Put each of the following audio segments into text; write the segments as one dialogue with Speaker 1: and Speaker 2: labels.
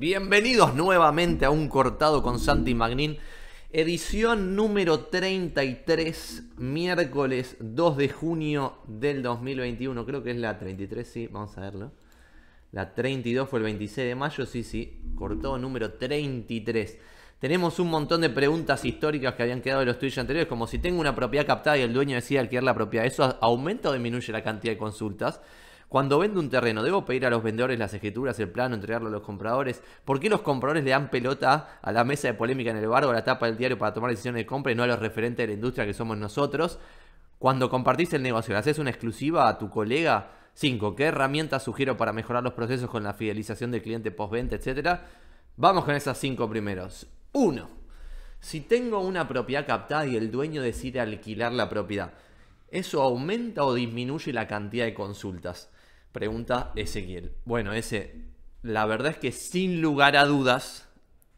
Speaker 1: Bienvenidos nuevamente a Un Cortado con Santi Magnin, edición número 33, miércoles 2 de junio del 2021. Creo que es la 33, sí, vamos a verlo. La 32 fue el 26 de mayo, sí, sí, cortado número 33. Tenemos un montón de preguntas históricas que habían quedado de los tweets anteriores, como si tengo una propiedad captada y el dueño decide alquilar la propiedad, ¿eso aumenta o disminuye la cantidad de consultas? Cuando vendo un terreno, ¿debo pedir a los vendedores las escrituras, el plano, entregarlo a los compradores? ¿Por qué los compradores le dan pelota a la mesa de polémica en el bar o a la tapa del diario para tomar decisiones de compra y no a los referentes de la industria que somos nosotros? Cuando compartís el negocio, ¿le haces una exclusiva a tu colega? 5. ¿Qué herramientas sugiero para mejorar los procesos con la fidelización del cliente post postventa, etcétera? Vamos con esas cinco primeros. Uno, Si tengo una propiedad captada y el dueño decide alquilar la propiedad, ¿eso aumenta o disminuye la cantidad de consultas? Pregunta Ezequiel. Bueno, ese, la verdad es que sin lugar a dudas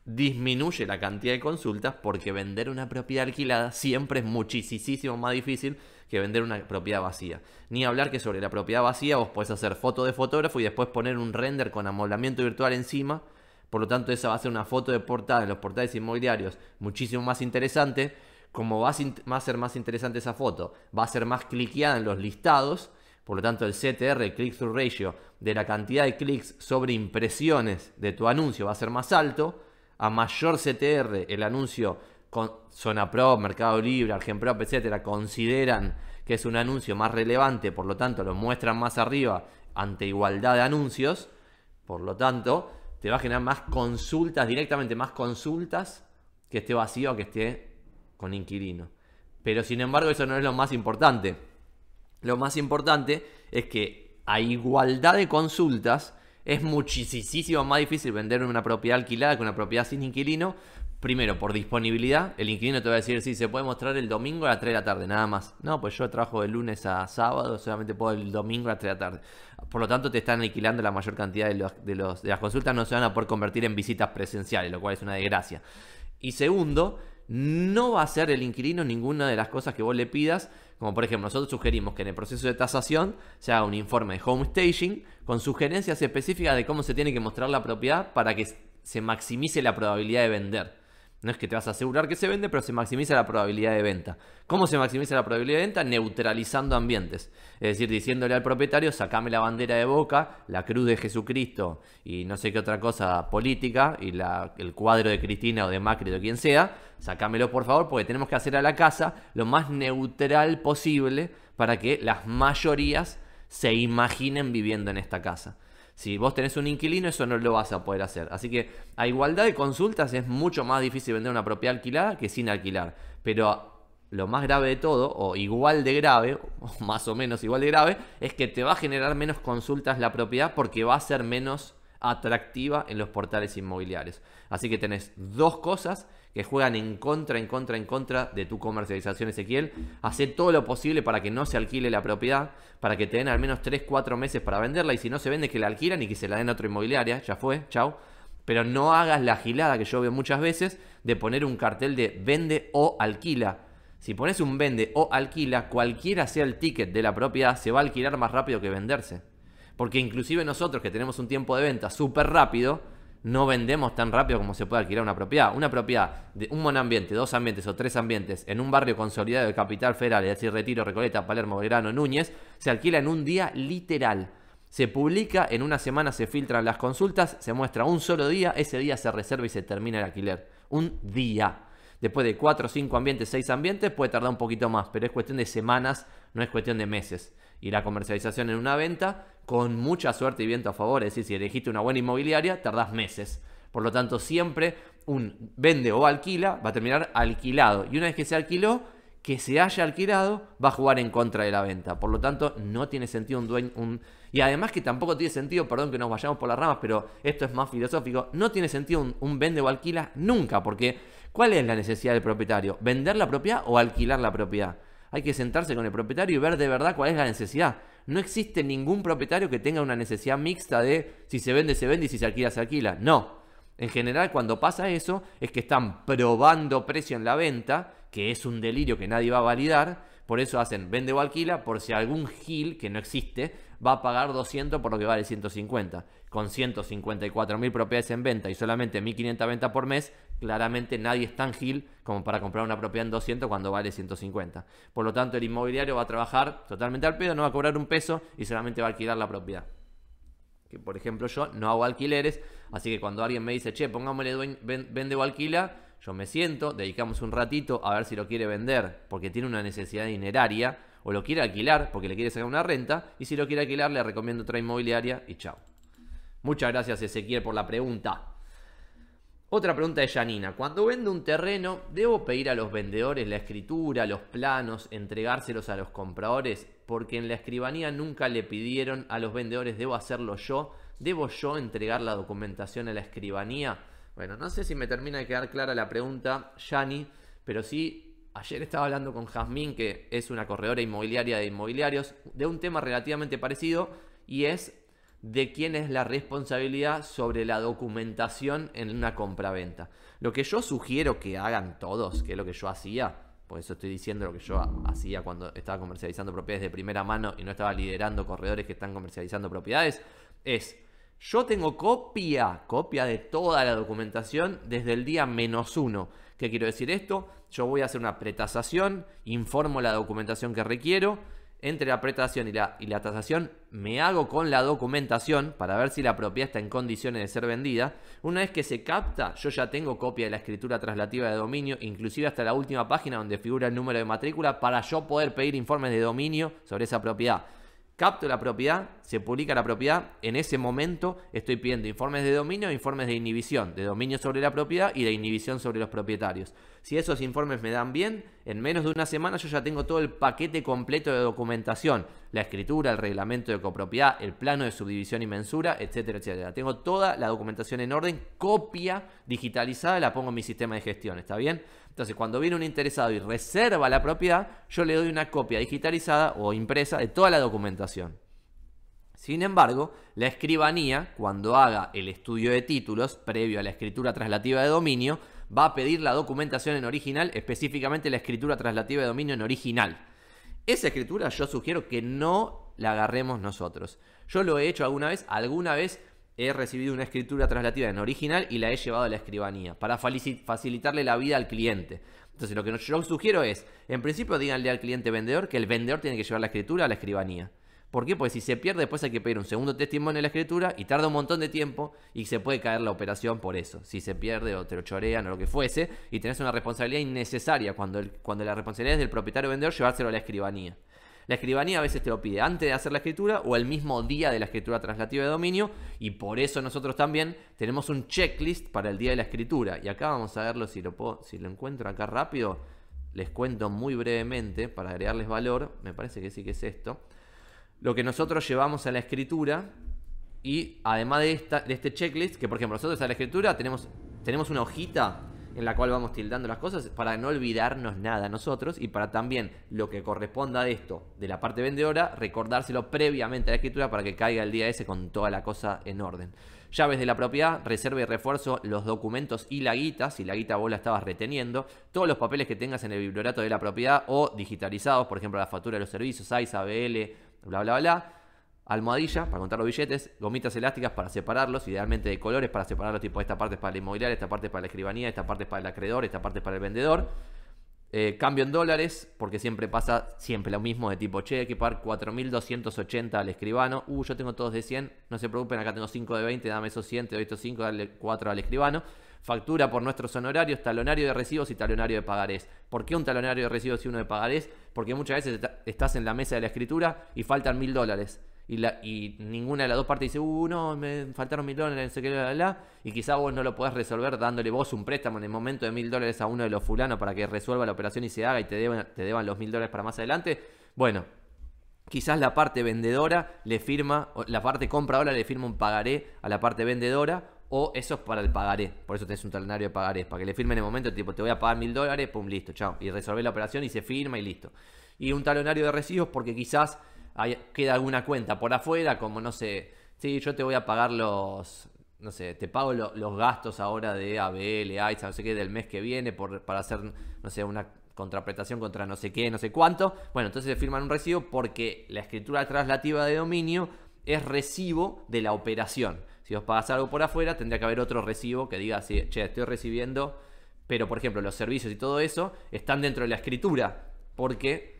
Speaker 1: disminuye la cantidad de consultas porque vender una propiedad alquilada siempre es muchísimo más difícil que vender una propiedad vacía. Ni hablar que sobre la propiedad vacía vos podés hacer foto de fotógrafo y después poner un render con amoblamiento virtual encima. Por lo tanto, esa va a ser una foto de portada en los portales inmobiliarios muchísimo más interesante. Como va a ser más interesante esa foto, va a ser más cliqueada en los listados por lo tanto, el CTR, el click-through ratio, de la cantidad de clics sobre impresiones de tu anuncio va a ser más alto. A mayor CTR, el anuncio con Zona Pro, Mercado Libre, Argenprop, etcétera, consideran que es un anuncio más relevante, por lo tanto lo muestran más arriba ante igualdad de anuncios. Por lo tanto, te va a generar más consultas, directamente más consultas que esté vacío o que esté con inquilino. Pero sin embargo, eso no es lo más importante lo más importante es que a igualdad de consultas es muchísimo más difícil vender una propiedad alquilada que una propiedad sin inquilino. Primero, por disponibilidad. El inquilino te va a decir, si se puede mostrar el domingo a las 3 de la tarde, nada más. No, pues yo trabajo de lunes a sábado, solamente puedo el domingo a las 3 de la tarde. Por lo tanto, te están alquilando la mayor cantidad de, de, de las consultas, no se van a poder convertir en visitas presenciales, lo cual es una desgracia. Y segundo, no va a ser el inquilino ninguna de las cosas que vos le pidas. Como por ejemplo, nosotros sugerimos que en el proceso de tasación se haga un informe de home staging con sugerencias específicas de cómo se tiene que mostrar la propiedad para que se maximice la probabilidad de vender. No es que te vas a asegurar que se vende, pero se maximiza la probabilidad de venta. ¿Cómo se maximiza la probabilidad de venta? Neutralizando ambientes. Es decir, diciéndole al propietario, sacame la bandera de boca, la cruz de Jesucristo y no sé qué otra cosa política, y el cuadro de Cristina o de Macri o quien sea, sacámelo por favor, porque tenemos que hacer a la casa lo más neutral posible para que las mayorías se imaginen viviendo en esta casa. Si vos tenés un inquilino, eso no lo vas a poder hacer. Así que a igualdad de consultas es mucho más difícil vender una propiedad alquilada que sin alquilar. Pero lo más grave de todo, o igual de grave, o más o menos igual de grave, es que te va a generar menos consultas la propiedad porque va a ser menos atractiva en los portales inmobiliarios. Así que tenés dos cosas que juegan en contra, en contra, en contra de tu comercialización, Ezequiel. Hace todo lo posible para que no se alquile la propiedad, para que te den al menos 3, 4 meses para venderla y si no se vende que la alquilan y que se la den a otra inmobiliaria, ya fue, chao. Pero no hagas la gilada que yo veo muchas veces de poner un cartel de vende o alquila. Si pones un vende o alquila, cualquiera sea el ticket de la propiedad, se va a alquilar más rápido que venderse. Porque inclusive nosotros que tenemos un tiempo de venta súper rápido, no vendemos tan rápido como se puede alquilar una propiedad. Una propiedad de un ambiente, dos ambientes o tres ambientes en un barrio consolidado de Capital Federal, es decir, Retiro, Recoleta, Palermo, Belgrano, Núñez, se alquila en un día literal. Se publica, en una semana se filtran las consultas, se muestra un solo día, ese día se reserva y se termina el alquiler. Un día. Después de cuatro, cinco ambientes, seis ambientes, puede tardar un poquito más, pero es cuestión de semanas, no es cuestión de meses y la comercialización en una venta, con mucha suerte y viento a favor. Es decir, si elegiste una buena inmobiliaria, tardás meses. Por lo tanto, siempre un vende o alquila va a terminar alquilado. Y una vez que se alquiló, que se haya alquilado, va a jugar en contra de la venta. Por lo tanto, no tiene sentido un dueño... Un... Y además que tampoco tiene sentido, perdón que nos vayamos por las ramas, pero esto es más filosófico, no tiene sentido un, un vende o alquila nunca, porque ¿cuál es la necesidad del propietario? ¿Vender la propiedad o alquilar la propiedad? Hay que sentarse con el propietario y ver de verdad cuál es la necesidad. No existe ningún propietario que tenga una necesidad mixta de si se vende, se vende y si se alquila, se alquila. No. En general, cuando pasa eso, es que están probando precio en la venta, que es un delirio que nadie va a validar. Por eso hacen vende o alquila, por si algún gil que no existe va a pagar 200 por lo que vale 150. Con 154.000 propiedades en venta y solamente 1.500 ventas por mes, claramente nadie es tan gil como para comprar una propiedad en 200 cuando vale 150. Por lo tanto, el inmobiliario va a trabajar totalmente al pedo, no va a cobrar un peso y solamente va a alquilar la propiedad. Que, por ejemplo, yo no hago alquileres, así que cuando alguien me dice, che, pongámosle vende o alquila, yo me siento, dedicamos un ratito a ver si lo quiere vender porque tiene una necesidad dineraria o lo quiere alquilar porque le quiere sacar una renta y si lo quiere alquilar le recomiendo otra inmobiliaria y chao. Muchas gracias Ezequiel por la pregunta. Otra pregunta de Yanina. Cuando vendo un terreno, ¿debo pedir a los vendedores la escritura, los planos, entregárselos a los compradores? Porque en la escribanía nunca le pidieron a los vendedores, ¿debo hacerlo yo? ¿Debo yo entregar la documentación a la escribanía? Bueno, no sé si me termina de quedar clara la pregunta, Yani, pero sí, ayer estaba hablando con Jazmín, que es una corredora inmobiliaria de inmobiliarios, de un tema relativamente parecido y es de quién es la responsabilidad sobre la documentación en una compraventa. Lo que yo sugiero que hagan todos, que es lo que yo hacía, por eso estoy diciendo lo que yo hacía cuando estaba comercializando propiedades de primera mano y no estaba liderando corredores que están comercializando propiedades, es yo tengo copia, copia de toda la documentación desde el día menos uno. ¿Qué quiero decir esto? Yo voy a hacer una pretasación, informo la documentación que requiero entre la apretación y la, y la tasación, me hago con la documentación para ver si la propiedad está en condiciones de ser vendida. Una vez que se capta, yo ya tengo copia de la escritura traslativa de dominio, inclusive hasta la última página donde figura el número de matrícula, para yo poder pedir informes de dominio sobre esa propiedad capto la propiedad, se publica la propiedad, en ese momento estoy pidiendo informes de dominio e informes de inhibición, de dominio sobre la propiedad y de inhibición sobre los propietarios. Si esos informes me dan bien, en menos de una semana yo ya tengo todo el paquete completo de documentación, la escritura, el reglamento de copropiedad, el plano de subdivisión y mensura, etcétera, etcétera. Tengo toda la documentación en orden, copia digitalizada, la pongo en mi sistema de gestión, ¿está bien? Entonces, cuando viene un interesado y reserva la propiedad, yo le doy una copia digitalizada o impresa de toda la documentación. Sin embargo, la escribanía, cuando haga el estudio de títulos previo a la escritura traslativa de dominio, va a pedir la documentación en original, específicamente la escritura traslativa de dominio en original. Esa escritura yo sugiero que no la agarremos nosotros. Yo lo he hecho alguna vez, alguna vez he recibido una escritura translativa en original y la he llevado a la escribanía para facilitarle la vida al cliente. Entonces, lo que yo sugiero es, en principio, díganle al cliente vendedor que el vendedor tiene que llevar la escritura a la escribanía. ¿Por qué? Porque si se pierde, después hay que pedir un segundo testimonio en la escritura y tarda un montón de tiempo y se puede caer la operación por eso. Si se pierde o te lo chorean o lo que fuese y tenés una responsabilidad innecesaria cuando, cuando la responsabilidad es del propietario vendedor llevárselo a la escribanía. La escribanía a veces te lo pide antes de hacer la escritura o el mismo día de la escritura translativa de dominio y por eso nosotros también tenemos un checklist para el día de la escritura. Y acá vamos a verlo si lo, puedo, si lo encuentro acá rápido. Les cuento muy brevemente para agregarles valor. Me parece que sí que es esto. Lo que nosotros llevamos a la escritura y además de, de este checklist, que por ejemplo nosotros a la escritura tenemos, tenemos una hojita en la cual vamos tildando las cosas para no olvidarnos nada nosotros y para también lo que corresponda de esto, de la parte vendedora, recordárselo previamente a la escritura para que caiga el día ese con toda la cosa en orden. Llaves de la propiedad, reserva y refuerzo, los documentos y la guita, si la guita vos la estabas reteniendo, todos los papeles que tengas en el bibliorato de la propiedad o digitalizados, por ejemplo la factura de los servicios, AISA, BL, bla, bla, bla almohadilla para contar los billetes, gomitas elásticas para separarlos, idealmente de colores para separarlos, tipo esta parte es para el inmobiliario, esta parte es para la escribanía, esta parte es para el acreedor, esta parte es para el vendedor. Eh, cambio en dólares, porque siempre pasa siempre lo mismo de tipo, che, hay que pagar 4.280 al escribano, uh, yo tengo todos de 100, no se preocupen, acá tengo 5 de 20, dame esos 100, doy estos 5, dale 4 al escribano. Factura por nuestros honorarios, talonario de recibos y talonario de pagarés. ¿Por qué un talonario de recibos y uno de pagarés? Porque muchas veces estás en la mesa de la escritura y faltan mil dólares y, ninguna de las dos partes dice, uh, no, me faltaron mil dólares, no bla, la, y quizás vos no lo podés resolver dándole vos un préstamo en el momento de mil dólares a uno de los fulanos para que resuelva la operación y se haga y te deban, te los mil dólares para más adelante. Bueno, quizás la parte vendedora le firma, la parte compradora le firma un pagaré a la parte vendedora, o eso es para el pagaré. Por eso tenés un talonario de pagaré... para que le firme en el momento, tipo, te voy a pagar mil dólares, pum, listo, chao. Y resolver la operación y se firma y listo. Y un talonario de residuos porque quizás queda alguna cuenta por afuera, como no sé, sí, yo te voy a pagar los, no sé, te pago los gastos ahora de ABL, AISA, no sé qué, del mes que viene por, para hacer, no sé, una contrapretación contra no sé qué, no sé cuánto. Bueno, entonces se firman un recibo porque la escritura traslativa de dominio es recibo de la operación. Si vos pagas algo por afuera, tendría que haber otro recibo que diga, che, estoy recibiendo, pero por ejemplo, los servicios y todo eso están dentro de la escritura, porque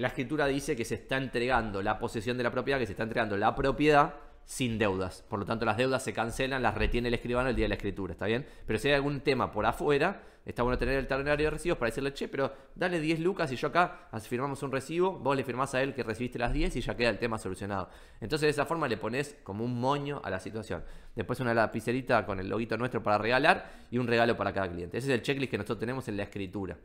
Speaker 1: la escritura dice que se está entregando la posesión de la propiedad, que se está entregando la propiedad sin deudas. Por lo tanto, las deudas se cancelan, las retiene el escribano el día de la escritura, ¿está bien? Pero si hay algún tema por afuera, está bueno tener el talonario de recibos para decirle, che, pero dale 10 lucas y yo acá firmamos un recibo, vos le firmás a él que recibiste las 10 y ya queda el tema solucionado. Entonces, de esa forma le pones como un moño a la situación. Después una lapicerita con el loguito nuestro para regalar y un regalo para cada cliente. Ese es el checklist que nosotros tenemos en la escritura.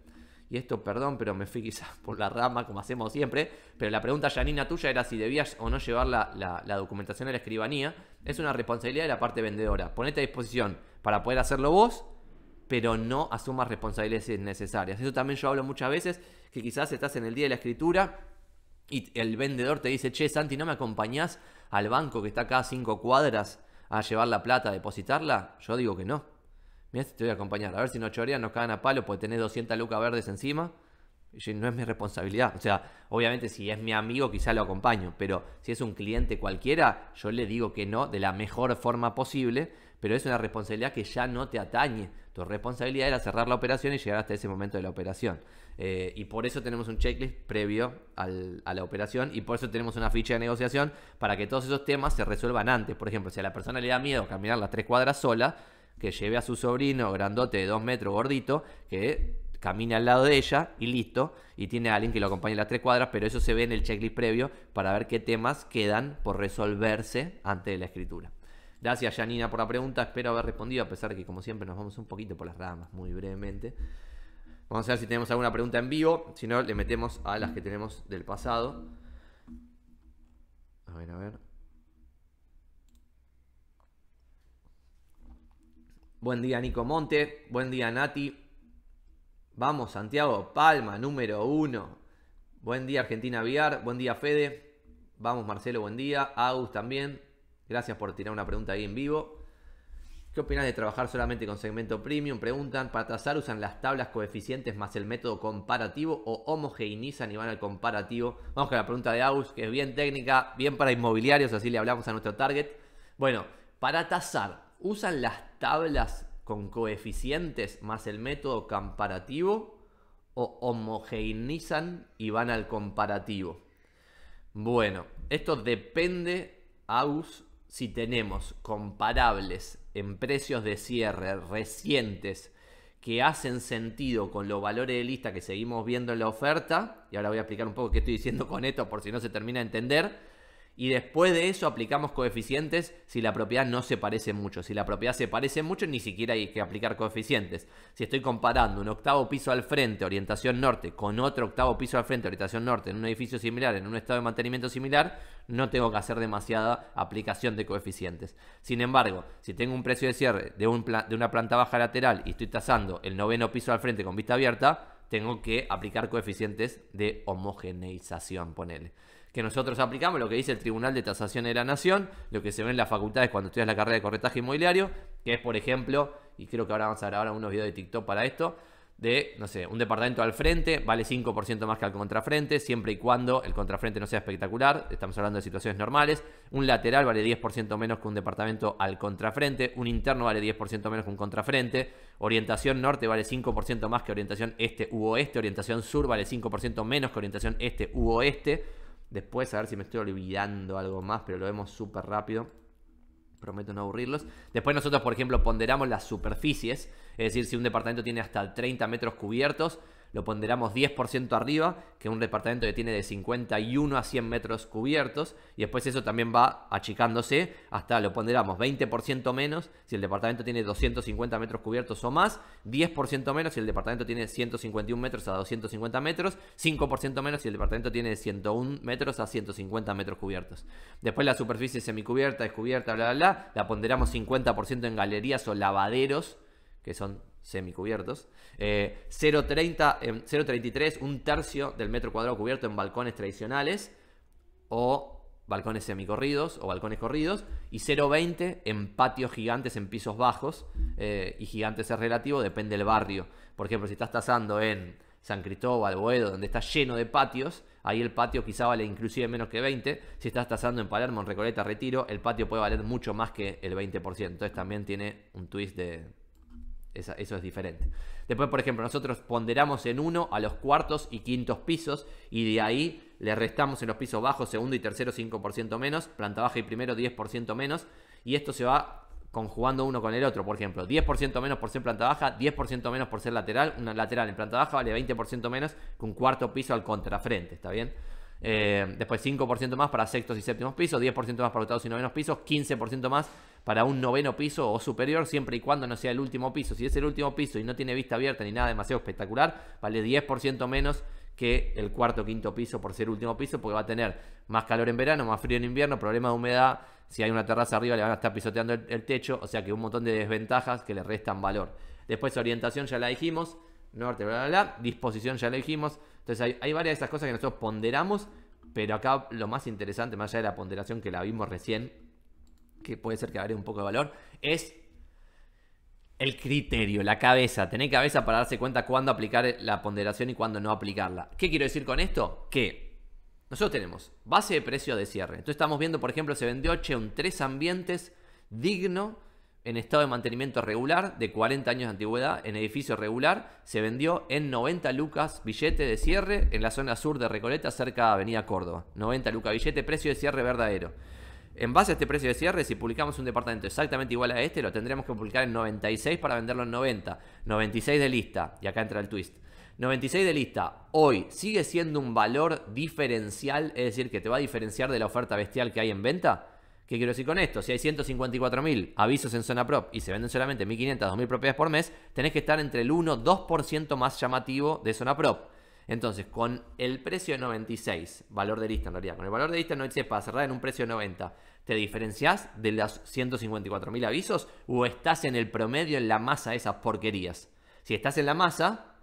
Speaker 1: Y esto, perdón, pero me fui quizás por la rama, como hacemos siempre. Pero la pregunta, Janina, tuya era si debías o no llevar la, documentación a la escribanía. Es una responsabilidad de la parte vendedora. Ponete a disposición para poder hacerlo vos, pero no asumas responsabilidades innecesarias. Eso también yo hablo muchas veces, que quizás estás en el día de la escritura y el vendedor te dice, che, Santi, ¿no me acompañás al banco que está acá a cinco cuadras a llevar la plata, a depositarla? Yo digo que no. Mira te voy a acompañar. A ver si no chorean, nos cagan a palo porque tener 200 lucas verdes encima. no es mi responsabilidad. O sea, obviamente si es mi amigo quizá lo acompaño, pero si es un cliente cualquiera, yo le digo que no de la mejor forma posible, pero es una responsabilidad que ya no te atañe. Tu responsabilidad era cerrar la operación y llegar hasta ese momento de la operación. Eh, y por eso tenemos un checklist previo a la operación y por eso tenemos una ficha de negociación para que todos esos temas se resuelvan antes. Por ejemplo, si a la persona le da miedo caminar las tres cuadras sola, que lleve a su sobrino grandote de dos metros gordito, que camina al lado de ella y listo, y tiene a alguien que lo acompañe en las tres cuadras, pero eso se ve en el checklist previo para ver qué temas quedan por resolverse antes de la escritura. Gracias Janina por la pregunta, espero haber respondido, a pesar de que como siempre nos vamos un poquito por las ramas, muy brevemente. Vamos a ver si tenemos alguna pregunta en vivo, si no le metemos a las que tenemos del pasado. A ver, a ver. Buen día Nico Monte, buen día Nati. Vamos, Santiago Palma, número uno. Buen día Argentina Viar, buen día Fede. Vamos Marcelo, buen día. Agus también. Gracias por tirar una pregunta ahí en vivo. ¿Qué opinas de trabajar solamente con segmento premium? Preguntan, para tasar usan las tablas coeficientes más el método comparativo o homogeneizan y van al comparativo. Vamos con la pregunta de Aus, que es bien técnica, bien para inmobiliarios, así le hablamos a nuestro target. Bueno, para tasar, ¿usan las tablas con coeficientes más el método comparativo o homogeneizan y van al comparativo? Bueno, esto depende, AUS, si tenemos comparables en precios de cierre recientes que hacen sentido con los valores de lista que seguimos viendo en la oferta, y ahora voy a explicar un poco qué estoy diciendo con esto por si no se termina de entender, y después de eso aplicamos coeficientes si la propiedad no se parece mucho. Si la propiedad se parece mucho, ni siquiera hay que aplicar coeficientes. Si estoy comparando un octavo piso al frente, orientación norte, con otro octavo piso al frente, orientación norte, en un edificio similar, en un estado de mantenimiento similar, no tengo que hacer demasiada aplicación de coeficientes. Sin embargo, si tengo un precio de cierre de, una planta baja lateral y estoy tasando el noveno piso al frente con vista abierta, tengo que aplicar coeficientes de homogeneización, ponele que nosotros aplicamos, lo que dice el Tribunal de Tasación de la Nación, lo que se ve en las facultades cuando estudias la carrera de corretaje inmobiliario, que es, por ejemplo, y creo que ahora vamos a grabar unos videos de TikTok para esto, de, no sé, un departamento al frente vale 5% más que al contrafrente, siempre y cuando el contrafrente no sea espectacular, estamos hablando de situaciones normales, un lateral vale 10% menos que un departamento al contrafrente, un interno vale 10% menos que un contrafrente, orientación norte vale 5% más que orientación este u oeste, orientación sur vale 5% menos que orientación este u oeste, Después, a ver si me estoy olvidando algo más, pero lo vemos súper rápido. Prometo no aburrirlos. Después nosotros, por ejemplo, ponderamos las superficies. Es decir, si un departamento tiene hasta 30 metros cubiertos, lo ponderamos 10% arriba que un departamento que tiene de 51 a 100 metros cubiertos y después eso también va achicándose hasta lo ponderamos 20% menos si el departamento tiene 250 metros cubiertos o más, 10% menos si el departamento tiene 151 metros a 250 metros, 5% menos si el departamento tiene 101 metros a 150 metros cubiertos. Después la superficie semicubierta, descubierta, bla, bla, bla, la ponderamos 50% en galerías o lavaderos, que son semicubiertos. Eh, 0,33, em, un tercio del metro cuadrado cubierto en balcones tradicionales o balcones semicorridos o balcones corridos. Y 0,20 en patios gigantes en pisos bajos. Eh, y gigantes es relativo, depende del barrio. Por ejemplo, si estás tasando en San Cristóbal, Boedo, donde está lleno de patios, ahí el patio quizá vale inclusive menos que 20. Si estás tasando en Palermo, en Recoleta, Retiro, el patio puede valer mucho más que el 20%. Entonces también tiene un twist de, eso es diferente. Después, por ejemplo, nosotros ponderamos en uno a los cuartos y quintos pisos y de ahí le restamos en los pisos bajos, segundo y tercero 5% menos, planta baja y primero 10% menos y esto se va conjugando uno con el otro, por ejemplo, 10% menos por ser planta baja, 10% menos por ser lateral, una lateral en planta baja vale 20% menos que un cuarto piso al contrafrente, ¿está bien? Eh, después 5% más para sextos y séptimos pisos, 10% más para octavos y novenos pisos, 15% más para un noveno piso o superior, siempre y cuando no sea el último piso. Si es el último piso y no tiene vista abierta ni nada demasiado espectacular, vale 10% menos que el cuarto o quinto piso por ser último piso, porque va a tener más calor en verano, más frío en invierno, problema de humedad. Si hay una terraza arriba, le van a estar pisoteando el, el techo, o sea que un montón de desventajas que le restan valor. Después, orientación ya la dijimos, norte, bla, bla, bla, disposición ya la dijimos. Entonces hay, varias de estas cosas que nosotros ponderamos, pero acá lo más interesante, más allá de la ponderación que la vimos recién, que puede ser que agregue un poco de valor, es el criterio, la cabeza, tener cabeza para darse cuenta cuándo aplicar la ponderación y cuándo no aplicarla. ¿Qué quiero decir con esto? Que nosotros tenemos base de precio de cierre. Entonces estamos viendo, por ejemplo, se vendió Cheon un tres ambientes digno en estado de mantenimiento regular, de 40 años de antigüedad, en edificio regular, se vendió en 90 lucas billete de cierre en la zona sur de Recoleta, cerca de Avenida Córdoba. 90 lucas billete, precio de cierre verdadero. En base a este precio de cierre, si publicamos un departamento exactamente igual a este, lo tendríamos que publicar en 96 para venderlo en 90. 96 de lista, y acá entra el twist. 96 de lista, hoy sigue siendo un valor diferencial, es decir, que te va a diferenciar de la oferta bestial que hay en venta. ¿Qué quiero decir con esto? Si hay 154.000 avisos en zona prop y se venden solamente 1.500, 2.000 propiedades por mes, tenés que estar entre el 1, 2% más llamativo de zona prop. Entonces, con el precio de 96, valor de lista en realidad, con el valor de lista no 96 para cerrar en un precio 90, ¿te diferencias de los 154.000 avisos o estás en el promedio, en la masa de esas porquerías? Si estás en la masa,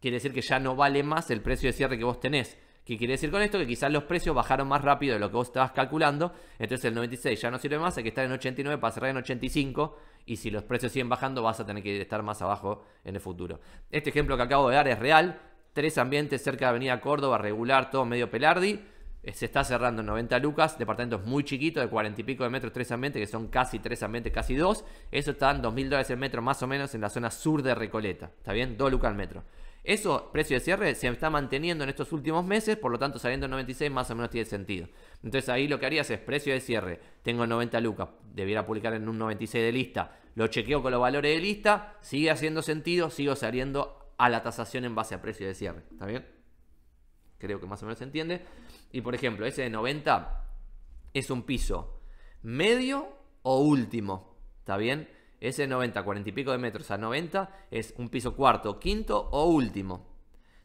Speaker 1: quiere decir que ya no vale más el precio de cierre que vos tenés. ¿Qué quiere decir con esto? Que quizás los precios bajaron más rápido de lo que vos estabas calculando. Entonces el 96 ya no sirve más, hay que estar en 89 para cerrar en 85. Y si los precios siguen bajando, vas a tener que estar más abajo en el futuro. Este ejemplo que acabo de dar es real. Tres ambientes cerca de Avenida Córdoba, regular, todo medio pelardi. Eh, se está cerrando en 90 lucas, departamentos muy chiquitos, de 40 y pico de metros, tres ambientes, que son casi tres ambientes, casi dos. Eso está en 2.000 dólares el metro, más o menos, en la zona sur de Recoleta. ¿Está bien? 2 lucas al metro. Eso, precio de cierre, se está manteniendo en estos últimos meses, por lo tanto saliendo en 96 más o menos tiene sentido. Entonces ahí lo que harías es precio de cierre, tengo 90 lucas, debiera publicar en un 96 de lista, lo chequeo con los valores de lista, sigue haciendo sentido, sigo saliendo a la tasación en base a precio de cierre. ¿Está bien? Creo que más o menos se entiende. Y por ejemplo, ese de 90 es un piso medio o último. ¿Está bien? Ese 90, 40 y pico de metros a 90 es un piso cuarto, quinto o último.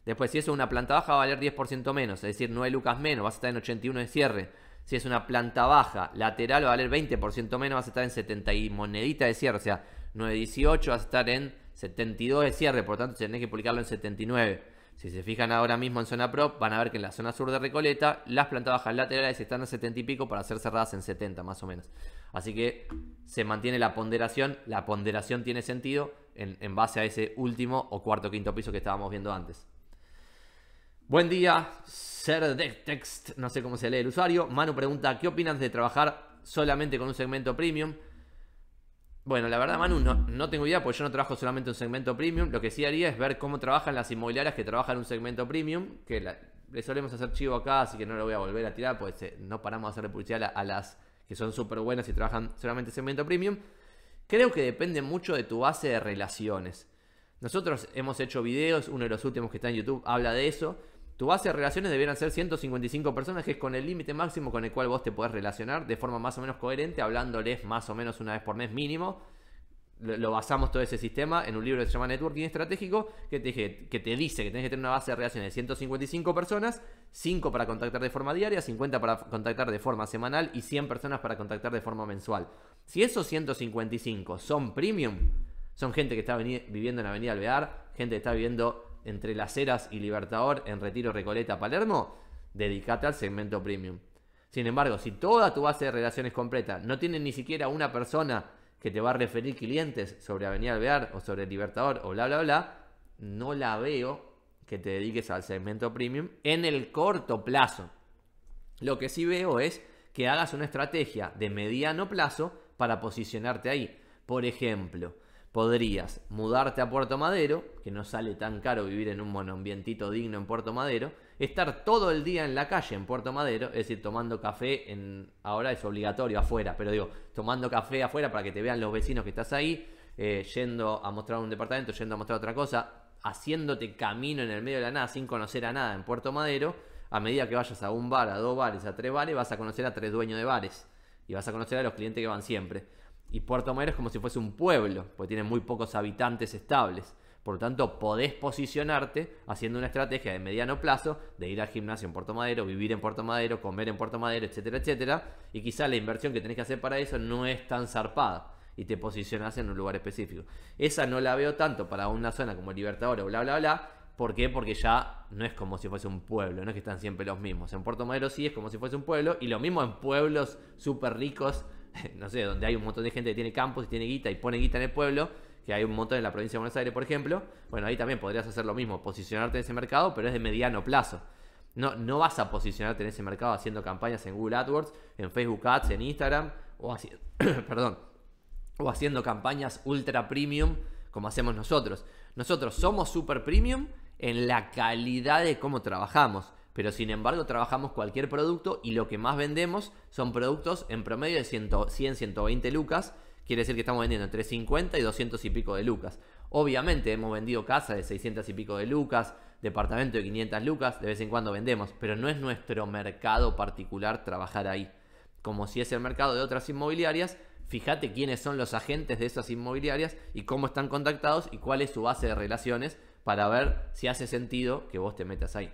Speaker 1: Después, si es una planta baja, va a valer 10% menos, es decir, 9 lucas menos, vas a estar en 81 de cierre. Si es una planta baja, lateral, va a valer 20% menos, vas a estar en 70 y monedita de cierre, o sea, 9.18, vas a estar en 72 de cierre, por lo tanto, tenés que publicarlo en 79. Si se fijan ahora mismo en zona prop, van a ver que en la zona sur de Recoleta, las plantas bajas laterales están a 70 y pico para ser cerradas en 70 más o menos. Así que se mantiene la ponderación, la ponderación tiene sentido en, base a ese último o cuarto o quinto piso que estábamos viendo antes. Buen día, text. no sé cómo se lee el usuario. Manu pregunta, ¿qué opinas de trabajar solamente con un segmento premium? Bueno, la verdad, Manu, no, tengo idea, porque yo no trabajo solamente un segmento premium. Lo que sí haría es ver cómo trabajan las inmobiliarias que trabajan un segmento premium, que le solemos hacer chivo acá, así que no lo voy a volver a tirar, pues eh, no paramos de hacerle publicidad a las que son súper buenas y trabajan solamente segmento premium, creo que depende mucho de tu base de relaciones. Nosotros hemos hecho videos, uno de los últimos que está en YouTube habla de eso. Tu base de relaciones debieran ser 155 personas, que es con el límite máximo con el cual vos te podés relacionar de forma más o menos coherente, hablándoles más o menos una vez por mes mínimo lo basamos todo ese sistema en un libro que se llama Networking Estratégico, que te, dice que tienes que tener una base de relaciones de 155 personas, 5 para contactar de forma diaria, 50 para contactar de forma semanal y 100 personas para contactar de forma mensual. Si esos 155 son premium, son gente que está viviendo en Avenida Alvear, gente que está viviendo entre Las Heras y Libertador, en Retiro Recoleta, Palermo, dedícate al segmento premium. Sin embargo, si toda tu base de relaciones completa no tiene ni siquiera una persona que te va a referir clientes sobre Avenida Alvear o sobre Libertador o bla, bla, bla, no la veo que te dediques al segmento premium en el corto plazo. Lo que sí veo es que hagas una estrategia de mediano plazo para posicionarte ahí. Por ejemplo, podrías mudarte a Puerto Madero, que no sale tan caro vivir en un monoambientito digno en Puerto Madero, estar todo el día en la calle en Puerto Madero, es decir, tomando café, en, ahora es obligatorio afuera, pero digo, tomando café afuera para que te vean los vecinos que estás ahí, eh, yendo a mostrar un departamento, yendo a mostrar otra cosa, haciéndote camino en el medio de la nada sin conocer a nada en Puerto Madero, a medida que vayas a un bar, a dos bares, a tres bares, vas a conocer a tres dueños de bares y vas a conocer a los clientes que van siempre. Y Puerto Madero es como si fuese un pueblo, porque tiene muy pocos habitantes estables. Por lo tanto, podés posicionarte haciendo una estrategia de mediano plazo de ir al gimnasio en Puerto Madero, vivir en Puerto Madero, comer en Puerto Madero, etcétera, etcétera. Y quizá la inversión que tenés que hacer para eso no es tan zarpada y te posicionas en un lugar específico. Esa no la veo tanto para una zona como o bla, bla, bla. ¿Por qué? Porque ya no es como si fuese un pueblo, no es que están siempre los mismos. En Puerto Madero sí es como si fuese un pueblo, y lo mismo en pueblos súper ricos, no sé, donde hay un montón de gente que tiene campos y tiene guita y pone guita en el pueblo, que hay un montón en la provincia de Buenos Aires, por ejemplo, bueno, ahí también podrías hacer lo mismo, posicionarte en ese mercado, pero es de mediano plazo. No, no vas a posicionarte en ese mercado haciendo campañas en Google AdWords, en Facebook Ads, en Instagram, o, perdón, o haciendo campañas ultra premium como hacemos nosotros. Nosotros somos super premium en la calidad de cómo trabajamos, pero sin embargo trabajamos cualquier producto y lo que más vendemos son productos en promedio de 100, 100 120 lucas Quiere decir que estamos vendiendo entre 50 y 200 y pico de lucas. Obviamente hemos vendido casas de 600 y pico de lucas, departamento de 500 lucas, de vez en cuando vendemos, pero no es nuestro mercado particular trabajar ahí. Como si es el mercado de otras inmobiliarias, fíjate quiénes son los agentes de esas inmobiliarias y cómo están contactados y cuál es su base de relaciones para ver si hace sentido que vos te metas ahí.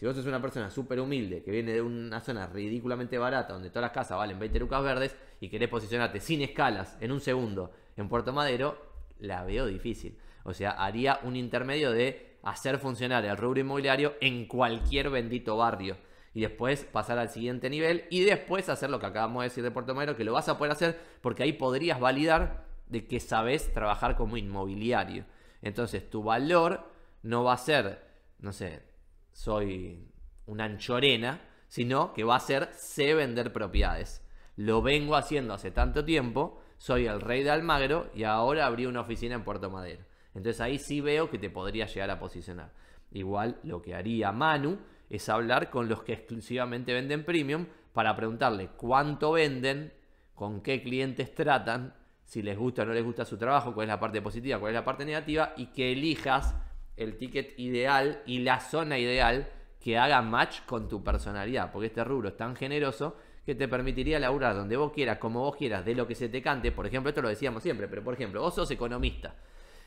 Speaker 1: Si vos sos una persona súper humilde que viene de una zona ridículamente barata donde todas las casas valen 20 lucas verdes y querés posicionarte sin escalas en un segundo en Puerto Madero, la veo difícil. O sea, haría un intermedio de hacer funcionar el rubro inmobiliario en cualquier bendito barrio y después pasar al siguiente nivel y después hacer lo que acabamos de decir de Puerto Madero, que lo vas a poder hacer porque ahí podrías validar de que sabes trabajar como inmobiliario. Entonces tu valor no va a ser, no sé, soy una anchorena, sino que va a ser sé vender propiedades. Lo vengo haciendo hace tanto tiempo, soy el rey de Almagro y ahora abrí una oficina en Puerto Madero. Entonces ahí sí veo que te podría llegar a posicionar. Igual lo que haría Manu es hablar con los que exclusivamente venden premium para preguntarle cuánto venden, con qué clientes tratan, si les gusta o no les gusta su trabajo, cuál es la parte positiva, cuál es la parte negativa y que elijas el ticket ideal y la zona ideal que haga match con tu personalidad, porque este rubro es tan generoso que te permitiría laburar donde vos quieras, como vos quieras, de lo que se te cante. Por ejemplo, esto lo decíamos siempre, pero por ejemplo, vos sos economista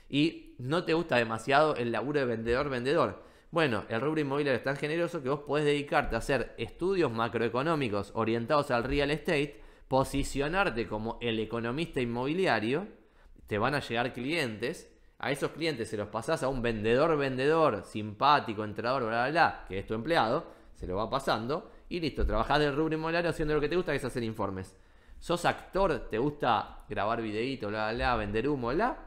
Speaker 1: y no te gusta demasiado el laburo de vendedor-vendedor. Bueno, el rubro inmobiliario es tan generoso que vos podés dedicarte a hacer estudios macroeconómicos orientados al real estate, posicionarte como el economista inmobiliario, te van a llegar clientes a esos clientes se los pasás a un vendedor, vendedor, simpático, entrenador, bla, bla, bla, que es tu empleado, se lo va pasando y listo, trabajás del rubro inmobiliario haciendo lo que te gusta, que es hacer informes. Sos actor, te gusta grabar videíto, bla, bla, bla, vender humo, bla,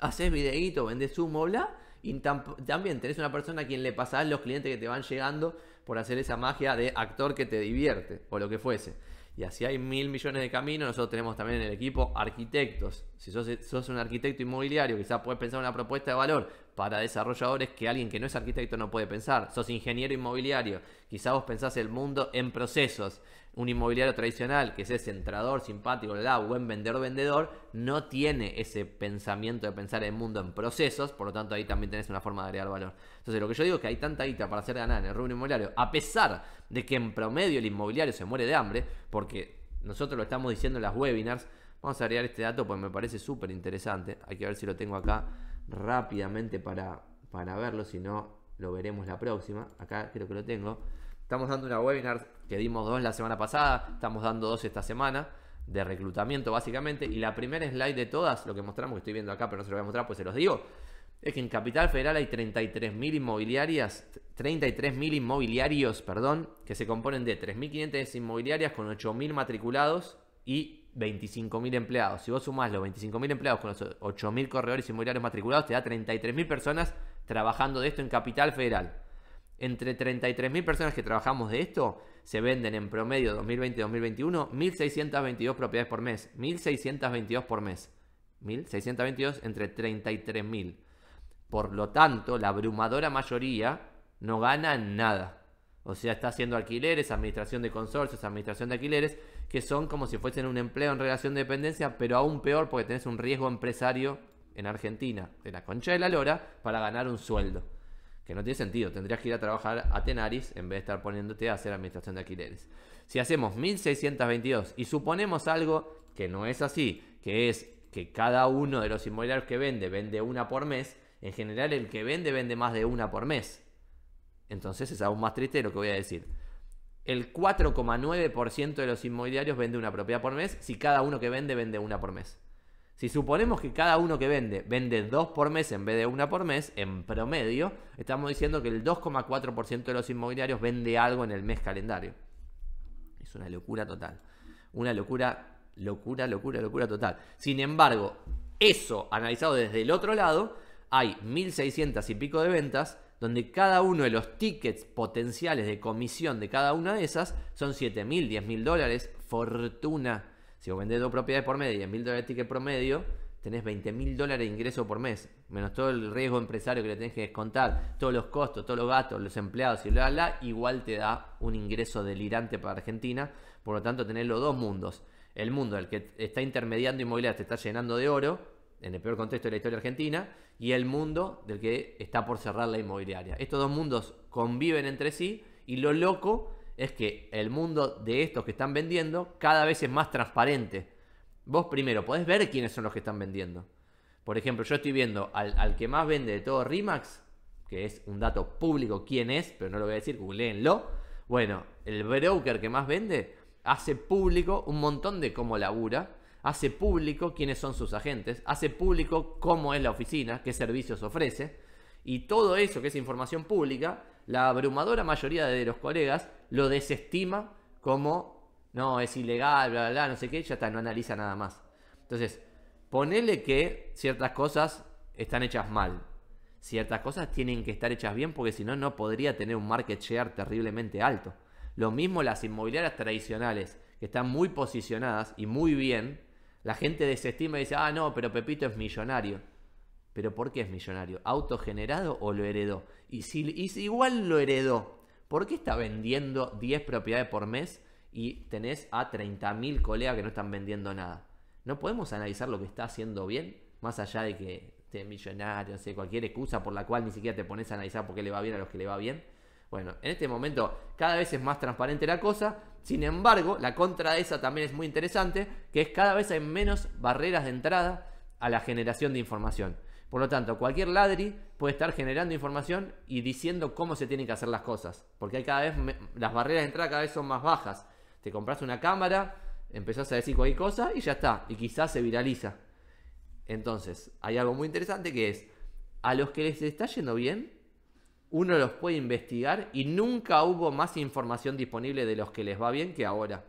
Speaker 1: haces videíto, vendes humo, bla, y también tenés una persona a quien le pasás los clientes que te van llegando por hacer esa magia de actor que te divierte o lo que fuese. Y así hay mil millones de caminos. Nosotros tenemos también en el equipo arquitectos. Si sos, un arquitecto inmobiliario, quizás puedes pensar una propuesta de valor para desarrolladores que alguien que no es arquitecto no puede pensar. Sos ingeniero inmobiliario. Quizás vos pensás el mundo en procesos un inmobiliario tradicional que es centrador, entrador, simpático, da buen vendedor, vendedor, no tiene ese pensamiento de pensar el mundo en procesos, por lo tanto ahí también tenés una forma de agregar valor. Entonces lo que yo digo es que hay tanta guita para hacer ganar en el rubro inmobiliario, a pesar de que en promedio el inmobiliario se muere de hambre, porque nosotros lo estamos diciendo en las webinars, vamos a agregar este dato porque me parece súper interesante, hay que ver si lo tengo acá rápidamente para, para verlo, si no lo veremos la próxima, acá creo que lo tengo. Estamos dando una webinar que dimos dos la semana pasada, estamos dando dos esta semana de reclutamiento básicamente. Y la primera slide de todas, lo que mostramos, que estoy viendo acá, pero no se lo voy a mostrar, pues se los digo, es que en Capital Federal hay 33.000 inmobiliarias, 33.000 inmobiliarios, perdón, que se componen de 3.500 inmobiliarias con 8.000 matriculados y 25.000 empleados. Si vos sumás los 25.000 empleados con los 8.000 corredores inmobiliarios matriculados, te da 33.000 personas trabajando de esto en Capital Federal. Entre 33.000 personas que trabajamos de esto, se venden en promedio 2020-2021 1.622 propiedades por mes. 1.622 por mes. 1.622 entre 33.000. Por lo tanto, la abrumadora mayoría no gana nada. O sea, está haciendo alquileres, administración de consorcios, administración de alquileres, que son como si fuesen un empleo en relación de dependencia, pero aún peor porque tenés un riesgo empresario en Argentina, de la concha de la lora, para ganar un sueldo que no tiene sentido. Tendrías que ir a trabajar a Tenaris en vez de estar poniéndote a hacer administración de alquileres. Si hacemos 1622 y suponemos algo que no es así, que es que cada uno de los inmobiliarios que vende vende una por mes, en general el que vende vende más de una por mes. Entonces es aún más triste lo que voy a decir. El 4,9% de los inmobiliarios vende una propiedad por mes si cada uno que vende vende una por mes. Si suponemos que cada uno que vende vende dos por mes en vez de una por mes, en promedio, estamos diciendo que el 2,4% de los inmobiliarios vende algo en el mes calendario. Es una locura total. Una locura, locura, locura, locura total. Sin embargo, eso analizado desde el otro lado, hay 1.600 y pico de ventas donde cada uno de los tickets potenciales de comisión de cada una de esas son 7.000, 10.000 dólares, fortuna si vos vendés dos propiedades por media y 10 mil dólares de ticket promedio, tenés 20 mil dólares de ingreso por mes, menos todo el riesgo empresario que le tenés que descontar, todos los costos, todos los gastos, los empleados y bla, bla, igual te da un ingreso delirante para Argentina. Por lo tanto, tenés los dos mundos. El mundo, del que está intermediando inmobiliaria, te está llenando de oro, en el peor contexto de la historia argentina, y el mundo del que está por cerrar la inmobiliaria. Estos dos mundos conviven entre sí y lo loco es que el mundo de estos que están vendiendo cada vez es más transparente. Vos primero podés ver quiénes son los que están vendiendo. Por ejemplo, yo estoy viendo al, que más vende de todo Rimax, que es un dato público quién es, pero no lo voy a decir, googleenlo. Bueno, el broker que más vende hace público un montón de cómo labura, hace público quiénes son sus agentes, hace público cómo es la oficina, qué servicios ofrece, y todo eso que es información pública la abrumadora mayoría de los colegas lo desestima como, no, es ilegal, bla, bla, bla, no sé qué, ya está, no analiza nada más. Entonces, ponele que ciertas cosas están hechas mal. Ciertas cosas tienen que estar hechas bien porque si no, no podría tener un market share terriblemente alto. Lo mismo las inmobiliarias tradicionales, que están muy posicionadas y muy bien, la gente desestima y dice, ah, no, pero Pepito es millonario. ¿Pero por qué es millonario? ¿Autogenerado o lo heredó? y si, igual lo heredó, ¿por qué está vendiendo 10 propiedades por mes y tenés a 30.000 colegas que no están vendiendo nada? No podemos analizar lo que está haciendo bien, más allá de que esté millonario, no sé, cualquier excusa por la cual ni siquiera te pones a analizar por qué le va bien a los que le va bien. Bueno, en este momento cada vez es más transparente la cosa, sin embargo, la contra de esa también es muy interesante, que es cada vez hay menos barreras de entrada a la generación de información. Por lo tanto, cualquier ladri puede estar generando información y diciendo cómo se tienen que hacer las cosas, porque hay cada vez las barreras de entrada cada vez son más bajas. Te compras una cámara, empezás a decir cualquier cosa y ya está, y quizás se viraliza. Entonces, hay algo muy interesante que es, a los que les está yendo bien, uno los puede investigar y nunca hubo más información disponible de los que les va bien que ahora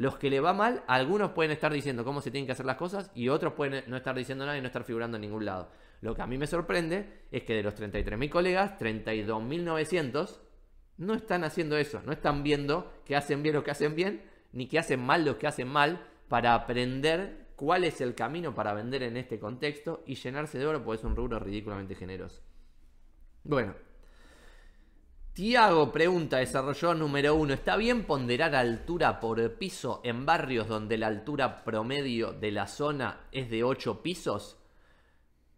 Speaker 1: los que le va mal, algunos pueden estar diciendo cómo se tienen que hacer las cosas y otros pueden no estar diciendo nada y no estar figurando en ningún lado. Lo que a mí me sorprende es que de los 33.000 colegas, 32.900 no están haciendo eso, no están viendo que hacen bien lo que hacen bien, ni que hacen mal lo que hacen mal, para aprender cuál es el camino para vender en este contexto y llenarse de oro, porque es un rubro ridículamente generoso. Bueno, Tiago pregunta, desarrollador número uno, ¿está bien ponderar altura por piso en barrios donde la altura promedio de la zona es de 8 pisos?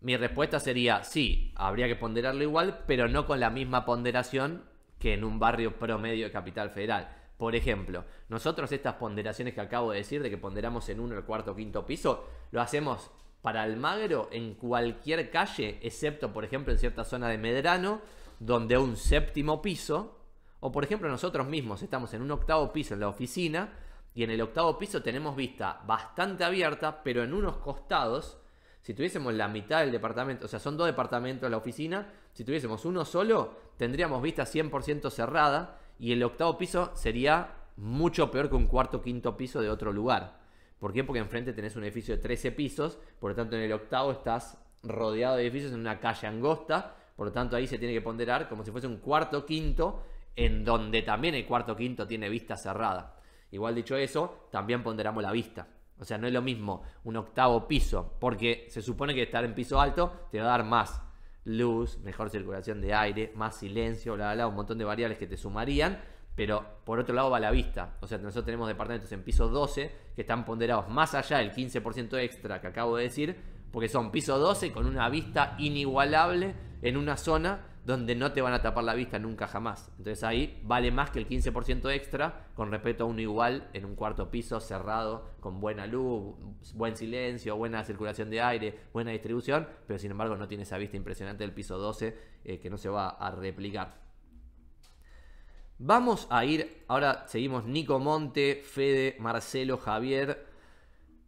Speaker 1: Mi respuesta sería sí, habría que ponderarlo igual, pero no con la misma ponderación que en un barrio promedio de Capital Federal. Por ejemplo, nosotros estas ponderaciones que acabo de decir, de que ponderamos en uno, el cuarto, quinto piso, lo hacemos para Almagro en cualquier calle, excepto por ejemplo en cierta zona de Medrano, donde un séptimo piso, o por ejemplo nosotros mismos estamos en un octavo piso en la oficina y en el octavo piso tenemos vista bastante abierta, pero en unos costados, si tuviésemos la mitad del departamento, o sea, son dos departamentos la oficina, si tuviésemos uno solo, tendríamos vista 100% cerrada y el octavo piso sería mucho peor que un cuarto o quinto piso de otro lugar. ¿Por qué? Porque enfrente tenés un edificio de 13 pisos, por lo tanto en el octavo estás rodeado de edificios en una calle angosta por lo tanto, ahí se tiene que ponderar como si fuese un cuarto quinto, en donde también el cuarto quinto tiene vista cerrada. Igual dicho eso, también ponderamos la vista. O sea, no es lo mismo un octavo piso, porque se supone que estar en piso alto te va a dar más luz, mejor circulación de aire, más silencio, bla, bla, un montón de variables que te sumarían, pero por otro lado va la vista. O sea, nosotros tenemos departamentos en piso 12 que están ponderados más allá del 15% extra que acabo de decir, porque son piso 12 con una vista inigualable en una zona donde no te van a tapar la vista nunca jamás. Entonces ahí vale más que el 15% extra con respeto a uno igual en un cuarto piso cerrado, con buena luz, buen silencio, buena circulación de aire, buena distribución, pero sin embargo no tiene esa vista impresionante del piso 12 eh, que no se va a replicar. Vamos a ir, ahora seguimos Nico Monte, Fede, Marcelo, Javier.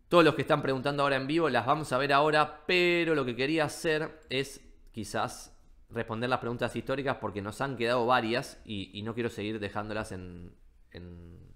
Speaker 1: Todos los que están preguntando ahora en vivo las vamos a ver ahora, pero lo que quería hacer es quizás responder las preguntas históricas porque nos han quedado varias y, no quiero seguir dejándolas en, en,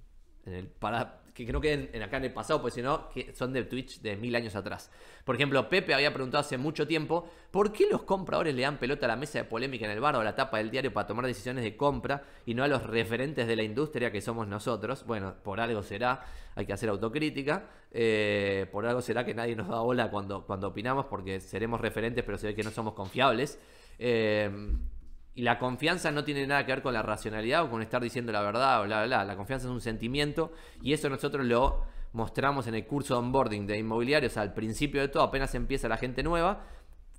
Speaker 1: el para, que, no queden en acá en el pasado, porque si no, que son de Twitch de mil años atrás. Por ejemplo, Pepe había preguntado hace mucho tiempo, ¿por qué los compradores le dan pelota a la mesa de polémica en el bar o a la tapa del diario para tomar decisiones de compra y no a los referentes de la industria que somos nosotros? Bueno, por algo será, hay que hacer autocrítica, eh, por algo será que nadie nos da bola cuando, cuando opinamos, porque seremos referentes, pero se ve que no somos confiables. Eh, y la confianza no tiene nada que ver con la racionalidad o con estar diciendo la verdad o bla, bla, bla. La confianza es un sentimiento y eso nosotros lo mostramos en el curso de onboarding de inmobiliarios. al principio de todo, apenas empieza la gente nueva,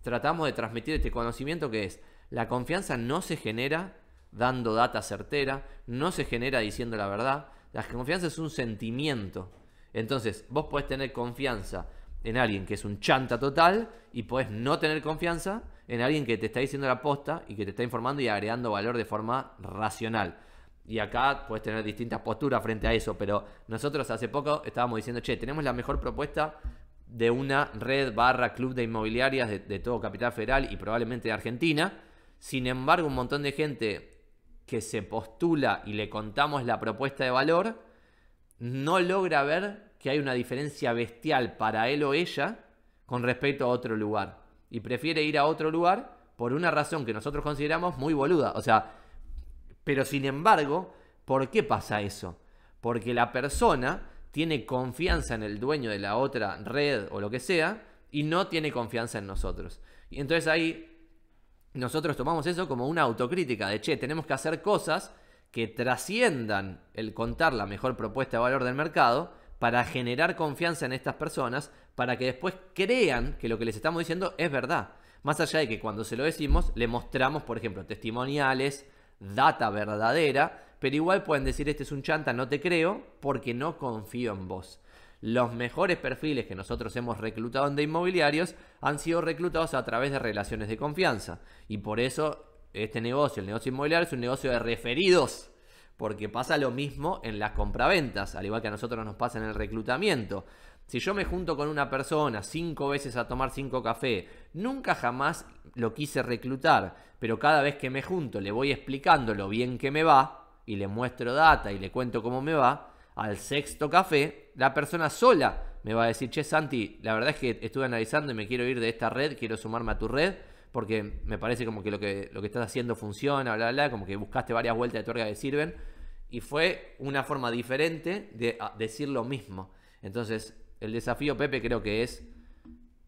Speaker 1: tratamos de transmitir este conocimiento que es la confianza no se genera dando data certera, no se genera diciendo la verdad. La confianza es un sentimiento. Entonces, vos podés tener confianza en alguien que es un chanta total y podés no tener confianza en alguien que te está diciendo la posta y que te está informando y agregando valor de forma racional. Y acá puedes tener distintas posturas frente a eso, pero nosotros hace poco estábamos diciendo, che, tenemos la mejor propuesta de una red barra club de inmobiliarias de, de todo Capital Federal y probablemente de Argentina. Sin embargo, un montón de gente que se postula y le contamos la propuesta de valor, no logra ver que hay una diferencia bestial para él o ella con respecto a otro lugar y prefiere ir a otro lugar por una razón que nosotros consideramos muy boluda. O sea, pero sin embargo, ¿por qué pasa eso? Porque la persona tiene confianza en el dueño de la otra red o lo que sea y no tiene confianza en nosotros. Y entonces ahí nosotros tomamos eso como una autocrítica de, che, tenemos que hacer cosas que trasciendan el contar la mejor propuesta de valor del mercado para generar confianza en estas personas, para que después crean que lo que les estamos diciendo es verdad. Más allá de que cuando se lo decimos, le mostramos, por ejemplo, testimoniales, data verdadera, pero igual pueden decir, este es un chanta, no te creo, porque no confío en vos. Los mejores perfiles que nosotros hemos reclutado en de inmobiliarios han sido reclutados a través de relaciones de confianza. Y por eso este negocio, el negocio inmobiliario, es un negocio de referidos. Porque pasa lo mismo en las compraventas, al igual que a nosotros nos pasa en el reclutamiento. Si yo me junto con una persona cinco veces a tomar cinco cafés, nunca jamás lo quise reclutar, pero cada vez que me junto le voy explicando lo bien que me va, y le muestro data y le cuento cómo me va, al sexto café, la persona sola me va a decir, che Santi, la verdad es que estuve analizando y me quiero ir de esta red, quiero sumarme a tu red, porque me parece como que lo que, lo que estás haciendo funciona, bla, bla, como que buscaste varias vueltas de tuerca que sirven, y fue una forma diferente de ah, decir lo mismo. Entonces, el desafío, Pepe, creo que es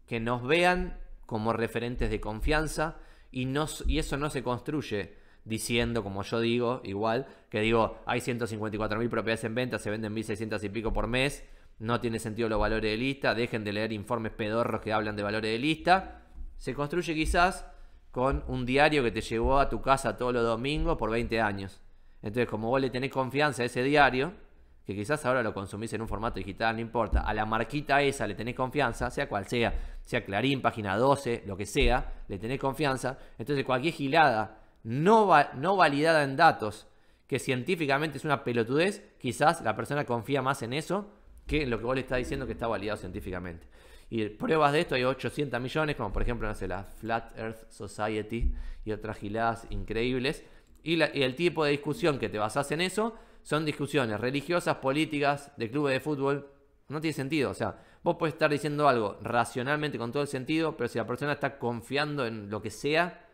Speaker 1: que nos vean como referentes de confianza y, y eso no se construye diciendo, como yo digo, igual, que digo, hay 154.000 propiedades en venta, se venden 1.600 y pico por mes, no tiene sentido los valores de lista, dejen de leer informes pedorros que hablan de valores de lista. Se construye quizás con un diario que te llevó a tu casa todos los domingos por 20 años. Entonces, como vos le tenés confianza a ese diario, que quizás ahora lo consumís en un formato digital, no importa, a la marquita esa le tenés confianza, sea cual sea, sea Clarín, página 12, lo que sea, le tenés confianza, entonces cualquier gilada no, no validada en datos, que científicamente es una pelotudez, quizás la persona confía más en eso que en lo que vos le estás diciendo que está validado científicamente. Y pruebas de esto hay 800 millones, como por ejemplo, no la Flat Earth Society y otras giladas increíbles. Y, y el tipo de discusión que te basás en eso son discusiones religiosas, políticas, de clubes de fútbol. No tiene sentido. O sea, vos puedes estar diciendo algo racionalmente con todo el sentido, pero si la persona está confiando en lo que sea,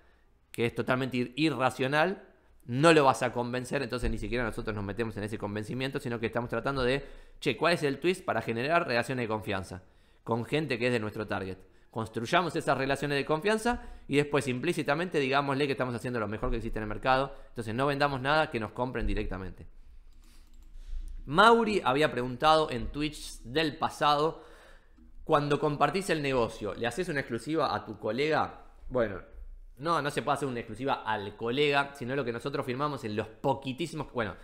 Speaker 1: que es totalmente irracional, no lo vas a convencer, entonces ni siquiera nosotros nos metemos en ese convencimiento, sino que estamos tratando de, che, ¿cuál es el twist para generar relaciones de confianza con gente que es de nuestro target? Construyamos esas relaciones de confianza y después implícitamente digámosle que estamos haciendo lo mejor que existe en el mercado, entonces no vendamos nada que nos compren directamente. Mauri había preguntado en Twitch del pasado, cuando compartís el negocio, ¿le haces una exclusiva a tu colega? Bueno, no, no se puede hacer una exclusiva al colega, sino lo que nosotros firmamos en los poquitísimos... Bueno,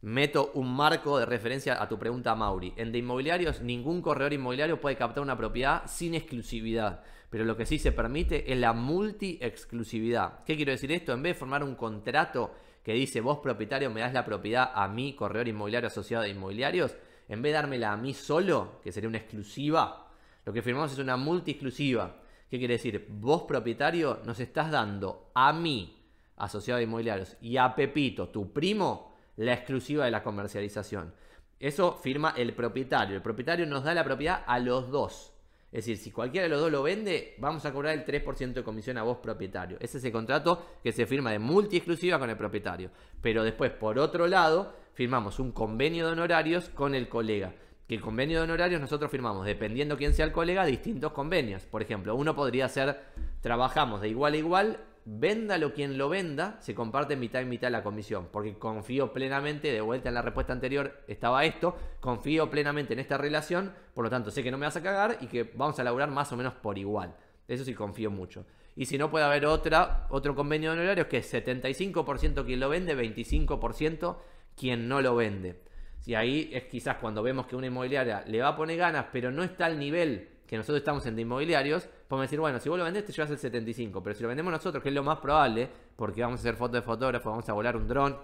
Speaker 1: meto un marco de referencia a tu pregunta, Mauri. En de inmobiliarios, ningún corredor inmobiliario puede captar una propiedad sin exclusividad. Pero lo que sí se permite es la multi-exclusividad. ¿Qué quiero decir esto? En vez de formar un contrato que dice vos propietario me das la propiedad a mí, corredor inmobiliario asociado de inmobiliarios, en vez de dármela a mí solo, que sería una exclusiva, lo que firmamos es una multi-exclusiva. ¿Qué quiere decir? Vos propietario nos estás dando a mí, asociado de inmobiliarios, y a Pepito, tu primo, la exclusiva de la comercialización. Eso firma el propietario. El propietario nos da la propiedad a los dos. Es decir, si cualquiera de los dos lo vende, vamos a cobrar el 3% de comisión a vos propietario. Ese Es el contrato que se firma de multi exclusiva con el propietario. Pero después, por otro lado, firmamos un convenio de honorarios con el colega. Que el convenio de honorarios nosotros firmamos, dependiendo quién sea el colega, distintos convenios. Por ejemplo, uno podría ser, trabajamos de igual a igual véndalo quien lo venda, se comparte mitad y mitad la comisión, porque confío plenamente, de vuelta en la respuesta anterior estaba esto, confío plenamente en esta relación, por lo tanto sé que no me vas a cagar y que vamos a laburar más o menos por igual. Eso sí confío mucho. Y si no puede haber otra, otro convenio de honorarios que es 75% quien lo vende, 25% quien no lo vende. Si ahí es quizás cuando vemos que una inmobiliaria le va a poner ganas, pero no está al nivel que nosotros estamos en de inmobiliarios, Podemos decir, bueno, si vos lo vendés te llevas el 75, pero si lo vendemos nosotros, que es lo más probable, porque vamos a hacer fotos de fotógrafo, vamos a volar un dron,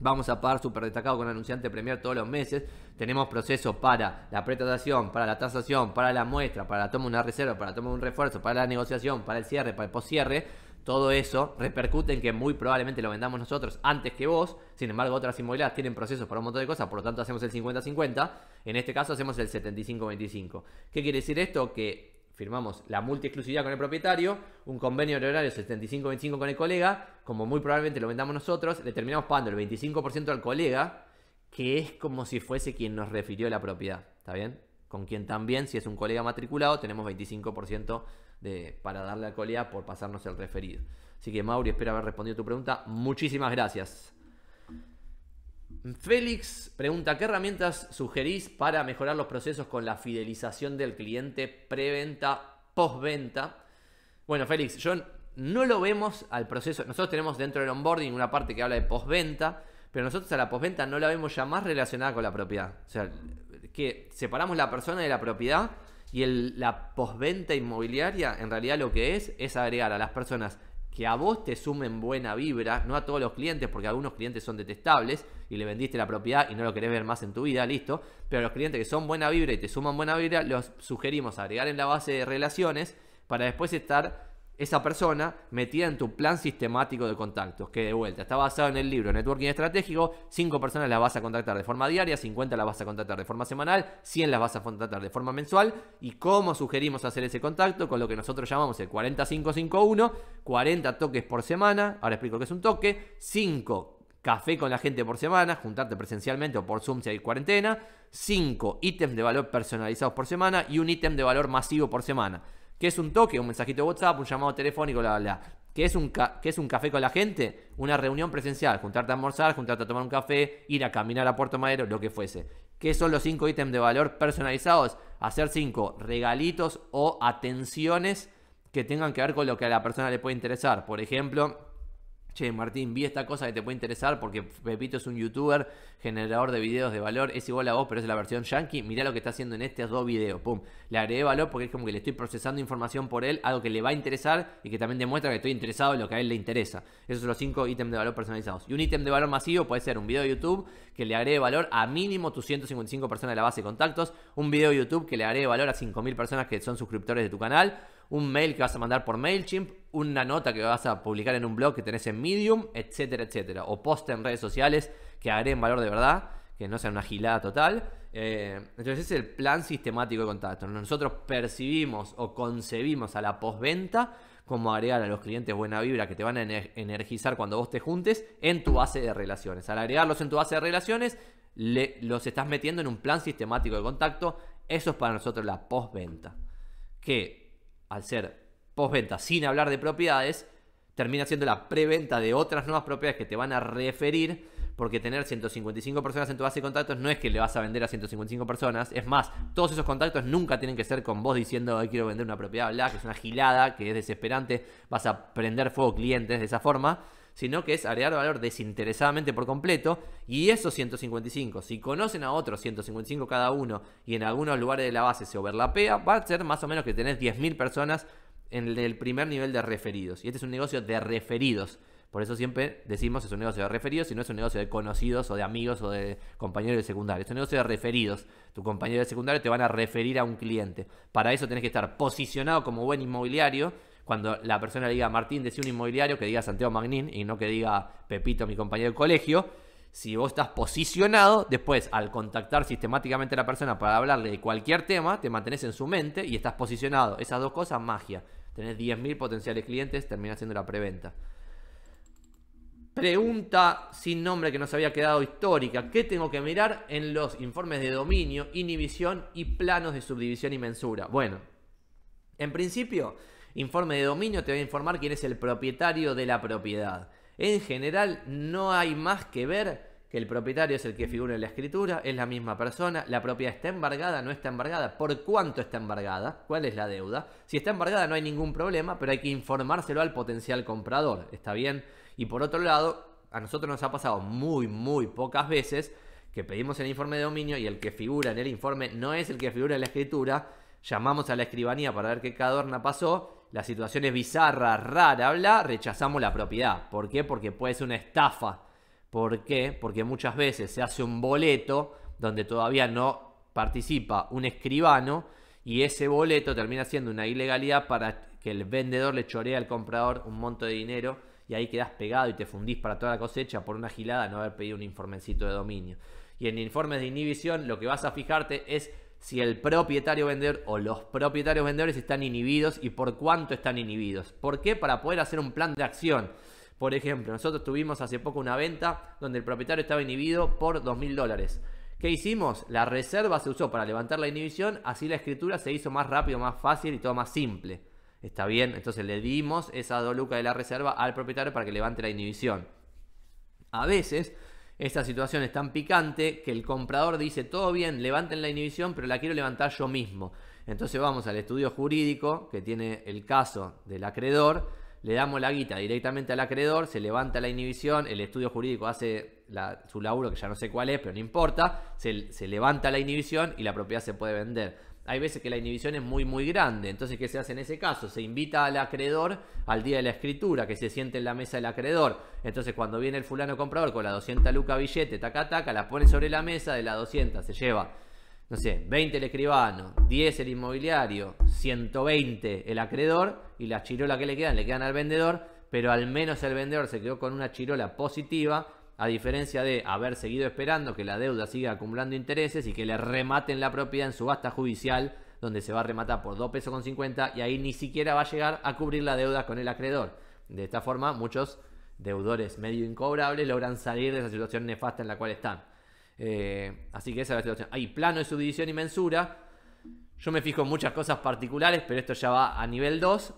Speaker 1: Vamos a pagar súper destacado con anunciante Premier todos los meses. Tenemos proceso para la pretratación para la tasación, para la muestra, para la toma de una reserva, para la toma de un refuerzo, para la negociación, para el cierre, para el cierre Todo eso repercute en que muy probablemente lo vendamos nosotros antes que vos. Sin embargo, otras inmobiliarias tienen procesos para un montón de cosas, por lo tanto hacemos el 50-50. En este caso hacemos el 75-25. ¿Qué quiere decir esto? Que firmamos la multiexclusividad con el propietario, un convenio de horario 75-25 con el colega, como muy probablemente lo vendamos nosotros, le terminamos pagando el 25% al colega, que es como si fuese quien nos refirió la propiedad, ¿está bien? Con quien también, si es un colega matriculado, tenemos 25% de, para darle al colega por pasarnos el referido. Así que Mauri, espero haber respondido tu pregunta. Muchísimas gracias. Félix pregunta, ¿qué herramientas sugerís para mejorar los procesos con la fidelización del cliente preventa, postventa? Bueno, Félix, yo no lo vemos al proceso. Nosotros tenemos dentro del onboarding una parte que habla de postventa, pero nosotros a la postventa no la vemos ya más relacionada con la propiedad. O sea, que separamos la persona de la propiedad y la postventa inmobiliaria en realidad lo que es es agregar a las personas que a vos te sumen buena vibra, no a todos los clientes, porque algunos clientes son detestables y le vendiste la propiedad y no lo querés ver más en tu vida, listo. Pero a los clientes que son buena vibra y te suman buena vibra, los sugerimos agregar en la base de relaciones para después estar esa persona metida en tu plan sistemático de contactos, que de vuelta está basado en el libro Networking Estratégico, 5 personas las vas a contactar de forma diaria, 50 las vas a contactar de forma semanal, 100 las vas a contactar de forma mensual, y cómo sugerimos hacer ese contacto con lo que nosotros llamamos el 4551, 40 toques por semana, ahora explico qué es un toque, 5 café con la gente por semana, juntarte presencialmente o por Zoom si hay cuarentena, 5 ítems de valor personalizados por semana y un ítem de valor masivo por semana. ¿Qué es un toque? Un mensajito de WhatsApp, un llamado telefónico, la, bla, bla. es, un ¿Qué es un café con la gente? Una reunión presencial, juntarte a almorzar, juntarte a tomar un café, ir a caminar a Puerto Madero, lo que fuese. ¿Qué son los cinco ítems de valor personalizados? Hacer cinco regalitos o atenciones que tengan que ver con lo que a la persona le puede interesar. Por ejemplo, che, Martín, vi esta cosa que te puede interesar porque Pepito es un youtuber, generador de videos de valor, es igual a vos, pero es la versión yankee, mirá lo que está haciendo en estos dos videos, pum, le agregué valor porque es como que le estoy procesando información por él, algo que le va a interesar y que también demuestra que estoy interesado en lo que a él le interesa. Esos son los cinco ítems de valor personalizados. Y un ítem de valor masivo puede ser un video de YouTube que le agregue valor a mínimo tus 155 personas de la base de contactos, un video de YouTube que le agregue valor a 5.000 personas que son suscriptores de tu canal, un mail que vas a mandar por MailChimp, una nota que vas a publicar en un blog que tenés en Medium, etcétera, etcétera. O post en redes sociales que agreguen valor de verdad, que no sea una gilada total. Eh, entonces ese es el plan sistemático de contacto. Nosotros percibimos o concebimos a la postventa como agregar a los clientes buena vibra que te van a energizar cuando vos te juntes en tu base de relaciones. Al agregarlos en tu base de relaciones, los estás metiendo en un plan sistemático de contacto. Eso es para nosotros la postventa. Que al ser postventa sin hablar de propiedades, termina siendo la preventa de otras nuevas propiedades que te van a referir, porque tener 155 personas en tu base de contactos no es que le vas a vender a 155 personas, es más, todos esos contactos nunca tienen que ser con vos diciendo, hoy quiero vender una propiedad, bla, que es una gilada, que es desesperante, vas a prender fuego clientes de esa forma, sino que es agregar valor desinteresadamente por completo y esos 155, si conocen a otros 155 cada uno y en algunos lugares de la base se overlapea, va a ser más o menos que tenés 10.000 personas en el primer nivel de referidos. Y este es un negocio de referidos. Por eso siempre decimos es un negocio de referidos y no es un negocio de conocidos o de amigos o de compañeros de secundaria. Es un negocio de referidos. Tu compañero de secundaria te van a referir a un cliente. Para eso tenés que estar posicionado como buen inmobiliario cuando la persona diga Martín, decía un inmobiliario, que diga Santiago Magnín y no que diga Pepito, mi compañero de colegio. Si vos estás posicionado, después al contactar sistemáticamente a la persona para hablarle de cualquier tema, te mantenés en su mente y estás posicionado. Esas dos cosas, magia. Tenés 10.000 potenciales clientes, termina siendo la preventa. Pregunta sin nombre que nos había quedado histórica. ¿Qué tengo que mirar en los informes de dominio, inhibición y planos de subdivisión y mensura? Bueno, en principio, Informe de dominio te va a informar quién es el propietario de la propiedad. En general no hay más que ver que el propietario es el que figura en la escritura, es la misma persona, la propiedad está embargada, no está embargada, por cuánto está embargada, cuál es la deuda. Si está embargada no hay ningún problema, pero hay que informárselo al potencial comprador, ¿está bien? Y por otro lado, a nosotros nos ha pasado muy, muy pocas veces que pedimos el informe de dominio y el que figura en el informe no es el que figura en la escritura, llamamos a la escribanía para ver qué cadorna pasó la situación es bizarra, rara, bla, rechazamos la propiedad. ¿Por qué? Porque puede ser una estafa. ¿Por qué? Porque muchas veces se hace un boleto donde todavía no participa un escribano y ese boleto termina siendo una ilegalidad para que el vendedor le choree al comprador un monto de dinero y ahí quedas pegado y te fundís para toda la cosecha por una gilada no haber pedido un informecito de dominio. Y en informes de inhibición lo que vas a fijarte es si el propietario vendedor o los propietarios vendedores están inhibidos y por cuánto están inhibidos. ¿Por qué? Para poder hacer un plan de acción. Por ejemplo, nosotros tuvimos hace poco una venta donde el propietario estaba inhibido por 2.000 dólares. ¿Qué hicimos? La reserva se usó para levantar la inhibición, así la escritura se hizo más rápido, más fácil y todo más simple. Está bien, entonces le dimos esa doluca de la reserva al propietario para que levante la inhibición. A veces esta situación es tan picante que el comprador dice, todo bien, levanten la inhibición, pero la quiero levantar yo mismo. Entonces vamos al estudio jurídico que tiene el caso del acreedor, le damos la guita directamente al acreedor, se levanta la inhibición, el estudio jurídico hace su laburo, que ya no sé cuál es, pero no importa, se levanta la inhibición y la propiedad se puede vender hay veces que la inhibición es muy, muy grande. Entonces, ¿qué se hace en ese caso? Se invita al acreedor al día de la escritura, que se siente en la mesa del acreedor. Entonces, cuando viene el fulano comprador con la 200 luca billete, taca, taca, la pone sobre la mesa, de la 200 se lleva, no sé, 20 el escribano, 10 el inmobiliario, 120 el acreedor y las chirola que le quedan, le quedan al vendedor, pero al menos el vendedor se quedó con una chirola positiva a diferencia de haber seguido esperando que la deuda siga acumulando intereses y que le rematen la propiedad en subasta judicial, donde se va a rematar por 2 pesos con 50 y ahí ni siquiera va a llegar a cubrir la deuda con el acreedor. De esta forma, muchos deudores medio incobrables logran salir de esa situación nefasta en la cual están. Eh, así que esa es la situación. Hay plano de subdivisión y mensura. Yo me fijo en muchas cosas particulares, pero esto ya va a nivel 2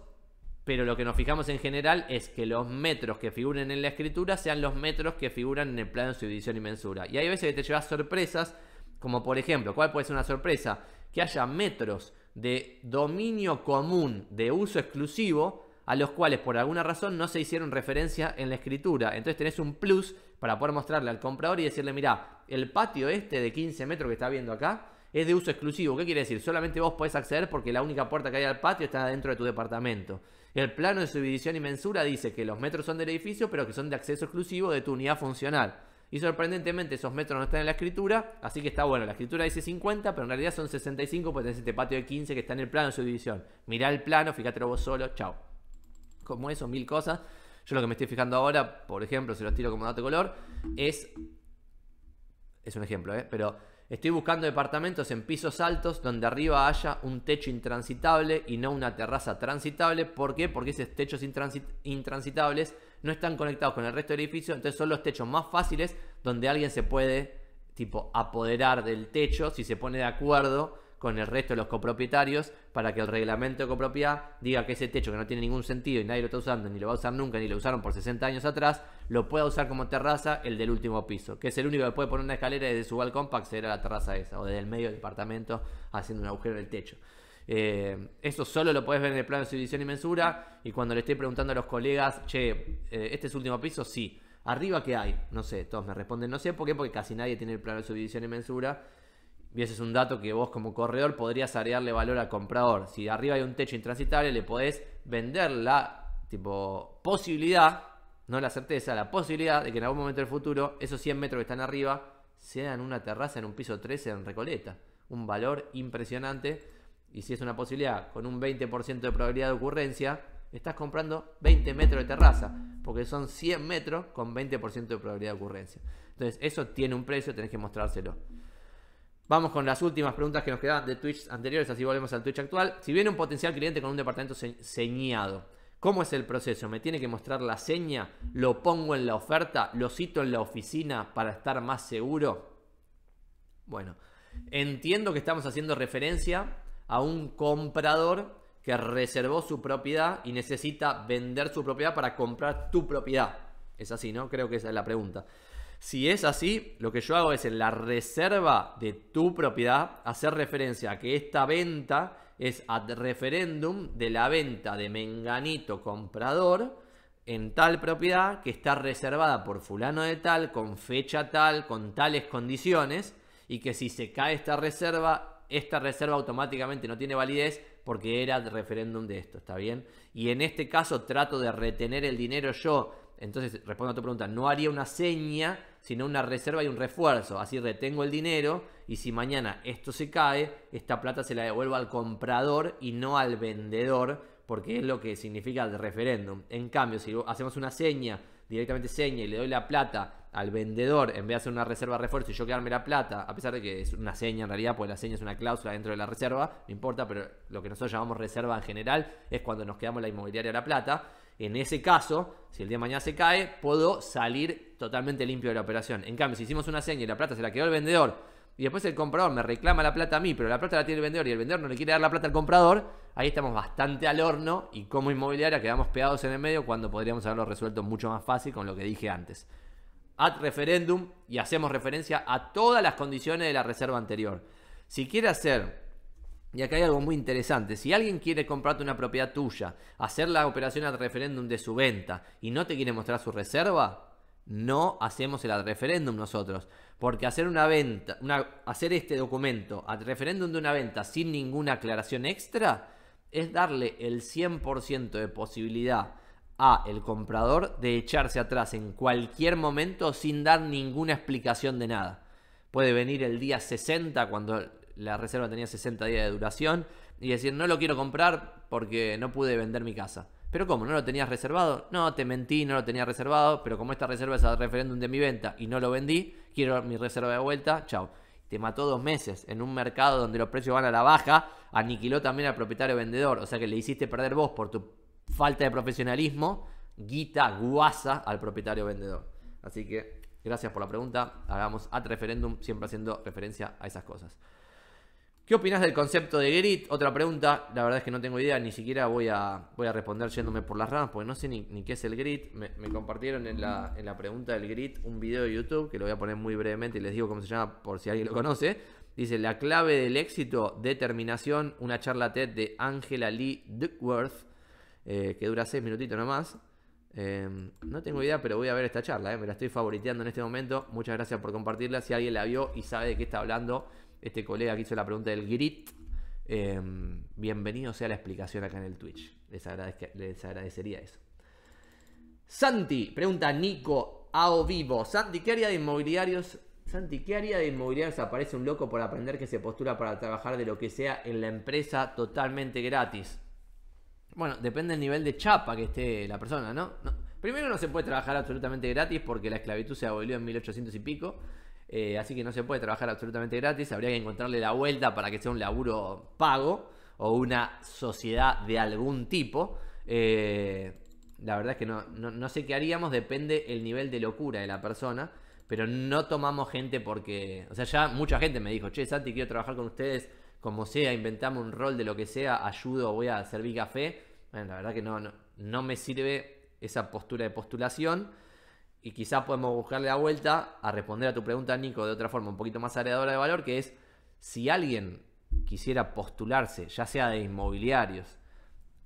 Speaker 1: pero lo que nos fijamos en general es que los metros que figuren en la escritura sean los metros que figuran en el plano de subdivisión y mensura. Y hay veces que te llevas sorpresas, como por ejemplo, ¿cuál puede ser una sorpresa? Que haya metros de dominio común, de uso exclusivo, a los cuales por alguna razón no se hicieron referencia en la escritura. Entonces tenés un plus para poder mostrarle al comprador y decirle, mira, el patio este de 15 metros que está viendo acá es de uso exclusivo. ¿Qué quiere decir? Solamente vos podés acceder porque la única puerta que hay al patio está dentro de tu departamento. El plano de subdivisión y mensura dice que los metros son del edificio, pero que son de acceso exclusivo de tu unidad funcional. Y sorprendentemente esos metros no están en la escritura, así que está bueno. La escritura dice 50, pero en realidad son 65 porque tenés este patio de 15 que está en el plano de subdivisión. Mirá el plano, fíjate vos solo, chao. Como eso, mil cosas. Yo lo que me estoy fijando ahora, por ejemplo, si los tiro como dato de color, es... Es un ejemplo, ¿eh? Pero Estoy buscando departamentos en pisos altos donde arriba haya un techo intransitable y no una terraza transitable. ¿Por qué? Porque esos techos intransitables no están conectados con el resto del edificio, entonces son los techos más fáciles donde alguien se puede tipo apoderar del techo si se pone de acuerdo con el resto de los copropietarios para que el reglamento de copropiedad diga que ese techo que no tiene ningún sentido y nadie lo está usando, ni lo va a usar nunca, ni lo usaron por 60 años atrás, lo pueda usar como terraza el del último piso, que es el único que puede poner una escalera desde su balcón para acceder a la terraza esa, o desde el medio del departamento haciendo un agujero en el techo. Eh, eso solo lo puedes ver en el plano de subdivisión y mensura. Y cuando le estoy preguntando a los colegas, che, eh, ¿este es último piso? Sí. ¿Arriba qué hay? No sé, todos me responden, no sé por qué, porque casi nadie tiene el plano de subdivisión y mensura. Y ese es un dato que vos como corredor podrías agregarle valor al comprador. Si arriba hay un techo intransitable, le podés vender la tipo, posibilidad, no la certeza, la posibilidad de que en algún momento del futuro esos 100 metros que están arriba sean una terraza en un piso 13 en Recoleta. Un valor impresionante. Y si es una posibilidad con un 20% de probabilidad de ocurrencia, estás comprando 20 metros de terraza, porque son 100 metros con 20% de probabilidad de ocurrencia. Entonces, eso tiene un precio, tenés que mostrárselo. Vamos con las últimas preguntas que nos quedaban de Twitch anteriores, así volvemos al Twitch actual. Si viene un potencial cliente con un departamento señado, ¿cómo es el proceso? ¿Me tiene que mostrar la seña? ¿Lo pongo en la oferta? ¿Lo cito en la oficina para estar más seguro? Bueno, entiendo que estamos haciendo referencia a un comprador que reservó su propiedad y necesita vender su propiedad para comprar tu propiedad. Es así, ¿no? Creo que esa es la pregunta. Si es así, lo que yo hago es en la reserva de tu propiedad hacer referencia a que esta venta es ad referéndum de la venta de menganito comprador en tal propiedad que está reservada por fulano de tal, con fecha tal, con tales condiciones, y que si se cae esta reserva, esta reserva automáticamente no tiene validez porque era referéndum de esto, ¿está bien? Y en este caso trato de retener el dinero yo. Entonces, respondo a tu pregunta, no haría una seña sino una reserva y un refuerzo. Así retengo el dinero y si mañana esto se cae, esta plata se la devuelvo al comprador y no al vendedor, porque es lo que significa el referéndum. En cambio, si hacemos una seña, directamente seña y le doy la plata al vendedor en vez de hacer una reserva refuerzo y yo quedarme la plata, a pesar de que es una seña en realidad, pues la seña es una cláusula dentro de la reserva, no importa, pero lo que nosotros llamamos reserva en general es cuando nos quedamos la inmobiliaria la plata en ese caso, si el día de mañana se cae, puedo salir totalmente limpio de la operación. En cambio, si hicimos una seña y la plata se la quedó el vendedor y después el comprador me reclama la plata a mí, pero la plata la tiene el vendedor y el vendedor no le quiere dar la plata al comprador, ahí estamos bastante al horno y como inmobiliaria quedamos pegados en el medio cuando podríamos haberlo resuelto mucho más fácil con lo que dije antes. Ad referendum y hacemos referencia a todas las condiciones de la reserva anterior. Si quiere hacer y acá hay algo muy interesante. Si alguien quiere comprarte una propiedad tuya, hacer la operación al referéndum de su venta y no te quiere mostrar su reserva, no hacemos el ad referéndum nosotros. Porque hacer una venta, hacer este documento ad referéndum de una venta sin ninguna aclaración extra, es darle el 100% de posibilidad a el comprador de echarse atrás en cualquier momento sin dar ninguna explicación de nada. Puede venir el día 60 cuando la reserva tenía 60 días de duración y decir, no lo quiero comprar porque no pude vender mi casa. Pero ¿cómo? ¿No lo tenías reservado? No, te mentí, no lo tenía reservado, pero como esta reserva es al referéndum de mi venta y no lo vendí, quiero mi reserva de vuelta, chao. Te mató dos meses en un mercado donde los precios van a la baja, aniquiló también al propietario vendedor, o sea que le hiciste perder vos por tu falta de profesionalismo, guita, guasa al propietario vendedor. Así que gracias por la pregunta, hagamos at referéndum siempre haciendo referencia a esas cosas. ¿Qué opinas del concepto de grit? Otra pregunta, la verdad es que no tengo idea, ni siquiera voy a, voy a responder yéndome por las ramas, porque no sé ni, qué es el grit. Me, compartieron en la, pregunta del grit un video de YouTube, que lo voy a poner muy brevemente y les digo cómo se llama por si alguien lo conoce. Dice, la clave del éxito, determinación, una charla TED de Angela Lee Duckworth, eh, que dura seis minutitos nomás. Em, no tengo idea, pero voy a ver esta charla, eh, me la estoy favoriteando en este momento. Muchas gracias por compartirla. Si alguien la vio y sabe de qué está hablando, este colega que hizo la pregunta del grit, em, bienvenido sea la explicación acá en el Twitch. Les, agradecería eso. Santi, pregunta Nico Ao Vivo. Santi, ¿qué área de inmobiliarios? Santi, ¿qué área de inmobiliarios? Aparece un loco por aprender que se postula para trabajar de lo que sea en la empresa totalmente gratis. Bueno, depende del nivel de chapa que esté la persona, no. Primero no se puede trabajar absolutamente gratis porque la esclavitud se abolió en 1800 y pico. Eh, así que no se puede trabajar absolutamente gratis. Habría que encontrarle la vuelta para que sea un laburo pago o una sociedad de algún tipo. Eh, la verdad es que no, sé qué haríamos, depende el nivel de locura de la persona. Pero no tomamos gente porque. O sea, ya mucha gente me dijo, che, Santi, quiero trabajar con ustedes como sea, inventamos un rol de lo que sea, ayudo, voy a servir café. Bueno, la verdad que no me sirve esa postura de postulación y quizás podemos buscarle la vuelta a responder a tu pregunta, Nico, de otra forma, un poquito más agregadora de valor, que es si alguien quisiera postularse, ya sea de inmobiliarios,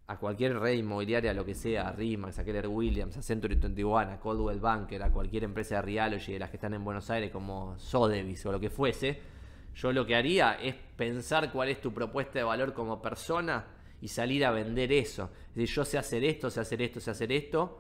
Speaker 1: a cualquier red inmobiliaria, lo que sea, a RIMAX, a Keller Williams, a Century 21, a Coldwell Banker, a cualquier empresa de Realogy, de las que están en Buenos Aires como Sodevis o lo que fuese, yo lo que haría es pensar cuál es tu propuesta de valor como persona y salir a vender eso. Es decir, yo sé hacer esto, sé hacer esto, sé hacer esto,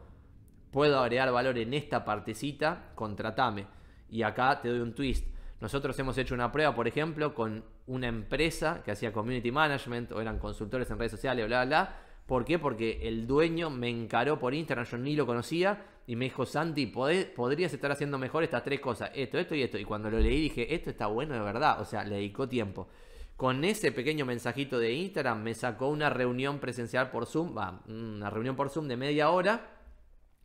Speaker 1: puedo agregar valor en esta partecita, contratame. Y acá te doy un twist. Nosotros hemos hecho una prueba, por ejemplo, con una empresa que hacía community management o eran consultores en redes sociales, bla, bla, bla. ¿Por qué? Porque el dueño me encaró por Instagram, yo ni lo conocía, y me dijo, Santi, podrías estar haciendo mejor estas tres cosas, esto, esto y esto. Y cuando lo leí dije, esto está bueno de verdad, o sea, le dedicó tiempo. Con ese pequeño mensajito de Instagram me sacó una reunión presencial por Zoom, va, mm, una reunión por Zoom de media hora,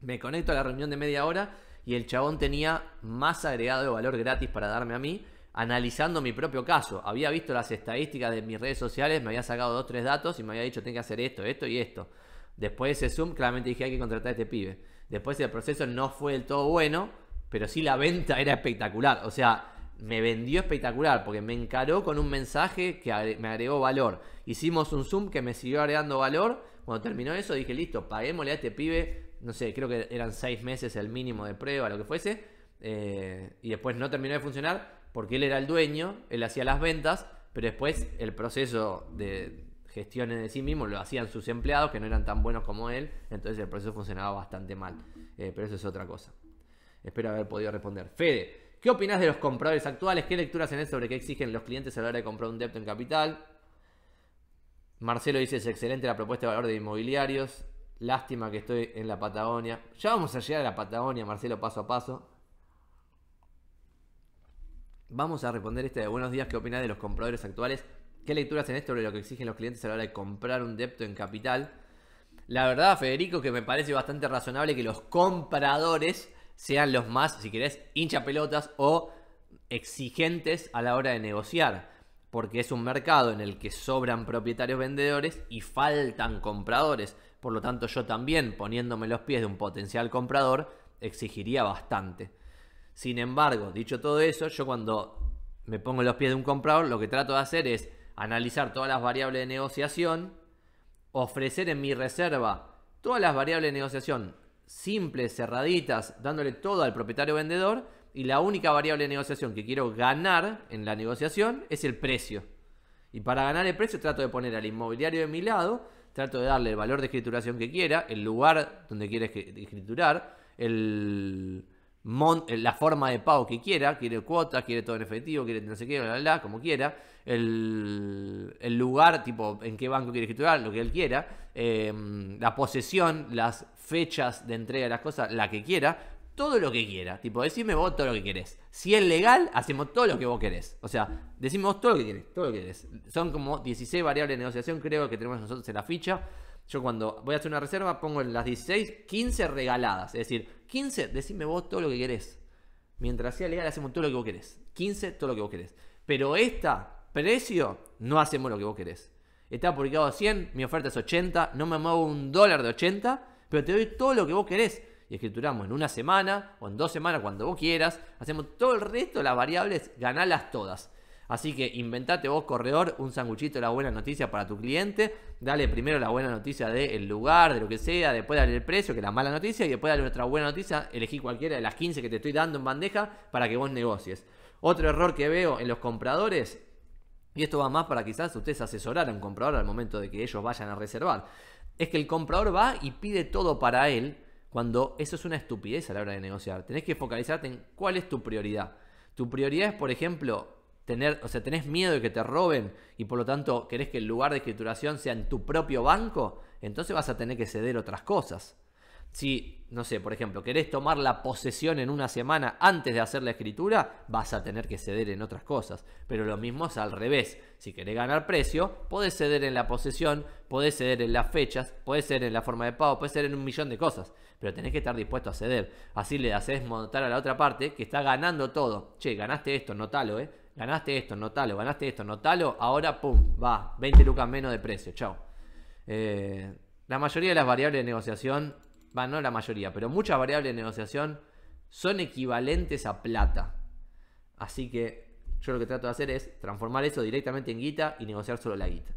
Speaker 1: me conecto a la reunión de media hora y el chabón tenía más agregado de valor gratis para darme a mí, analizando mi propio caso. Había visto las estadísticas de mis redes sociales, me había sacado dos, tres datos y me había dicho, tengo que hacer esto, esto y esto. Después de ese Zoom, claramente dije, hay que contratar a este pibe. Después el proceso no fue del todo bueno, pero sí la venta era espectacular. O sea, me vendió espectacular porque me encaró con un mensaje que me agregó valor. Hicimos un Zoom que me siguió agregando valor. Cuando terminó eso dije, listo, paguémosle a este pibe no sé, creo que eran seis meses el mínimo de prueba, lo que fuese, eh, y después no terminó de funcionar porque él era el dueño, él hacía las ventas, pero después el proceso de gestión de sí mismo lo hacían sus empleados que no eran tan buenos como él, entonces el proceso funcionaba bastante mal, eh, pero eso es otra cosa. Espero haber podido responder. Fede, ¿qué opinas de los compradores actuales? ¿Qué lecturas tenés sobre qué exigen los clientes a la hora de comprar un depto en capital? Marcelo dice, es excelente la propuesta de valor de inmobiliarios. Lástima que estoy en la Patagonia. Ya vamos a llegar a la Patagonia, Marcelo, paso a paso. Vamos a responder este de buenos días. ¿Qué opinas de los compradores actuales? ¿Qué lecturas en esto sobre lo que exigen los clientes a la hora de comprar un depto en capital? La verdad, Federico, que me parece bastante razonable que los compradores sean los más, si querés, hinchapelotas o exigentes a la hora de negociar. Porque es un mercado en el que sobran propietarios vendedores y faltan compradores. Por lo tanto, yo también, poniéndome los pies de un potencial comprador, exigiría bastante. Sin embargo, dicho todo eso, yo cuando me pongo los pies de un comprador, lo que trato de hacer es analizar todas las variables de negociación, ofrecer en mi reserva todas las variables de negociación simples, cerraditas, dándole todo al propietario vendedor y la única variable de negociación que quiero ganar en la negociación es el precio. Y para ganar el precio trato de poner al inmobiliario de mi lado trato de darle el valor de escrituración que quiera, el lugar donde quiere escriturar, el la forma de pago que quiera, quiere cuotas, quiere todo en efectivo, quiere no sé qué, bla, bla, bla, como quiera, el, lugar, tipo en qué banco quiere escriturar, lo que él quiera, em, la posesión, las fechas de entrega de las cosas, la que quiera, todo lo que quiera. Tipo, decime vos todo lo que querés. Si es legal, hacemos todo lo que vos querés. O sea, decime vos todo lo que querés, todo lo que querés. Son como 16 variables de negociación, creo que tenemos nosotros en la ficha. Yo cuando voy a hacer una reserva pongo las 16, 15 regaladas. Es decir, 15, decime vos todo lo que querés. Mientras sea legal, hacemos todo lo que vos querés. 15, todo lo que vos querés. Pero esta, precio, no hacemos lo que vos querés. Está publicado 100, mi oferta es 80, no me muevo un dólar de 80, pero te doy todo lo que vos querés y escrituramos en una semana o en dos semanas, cuando vos quieras. Hacemos todo el resto, las variables, ganalas todas. Así que inventate vos, corredor, un sanguchito de la buena noticia para tu cliente. Dale primero la buena noticia del lugar, de lo que sea. Después dale el precio, que es la mala noticia. Y después dale otra buena noticia. Elegí cualquiera de las 15 que te estoy dando en bandeja para que vos negocies. Otro error que veo en los compradores, y esto va más para quizás ustedes asesorar a un comprador al momento de que ellos vayan a reservar, es que el comprador va y pide todo para él cuando eso es una estupidez a la hora de negociar. Tenés que focalizarte en cuál es tu prioridad. Tu prioridad es, por ejemplo, tener, o sea, tenés miedo de que te roben y por lo tanto querés que el lugar de escrituración sea en tu propio banco, entonces vas a tener que ceder otras cosas. Si, no sé, por ejemplo, querés tomar la posesión en una semana antes de hacer la escritura, vas a tener que ceder en otras cosas. Pero lo mismo es al revés. Si querés ganar precio, podés ceder en la posesión, podés ceder en las fechas, podés ceder en la forma de pago, podés ceder en un millón de cosas pero tenés que estar dispuesto a ceder. Así le haces montar a la otra parte que está ganando todo. Che, ganaste esto, notalo, ¿eh? Ganaste esto, notalo, ganaste esto, notalo. Ahora, pum, va, 20 lucas menos de precio, chao. Eh, la mayoría de las variables de negociación, va, no la mayoría, pero muchas variables de negociación son equivalentes a plata. Así que yo lo que trato de hacer es transformar eso directamente en guita y negociar solo la guita.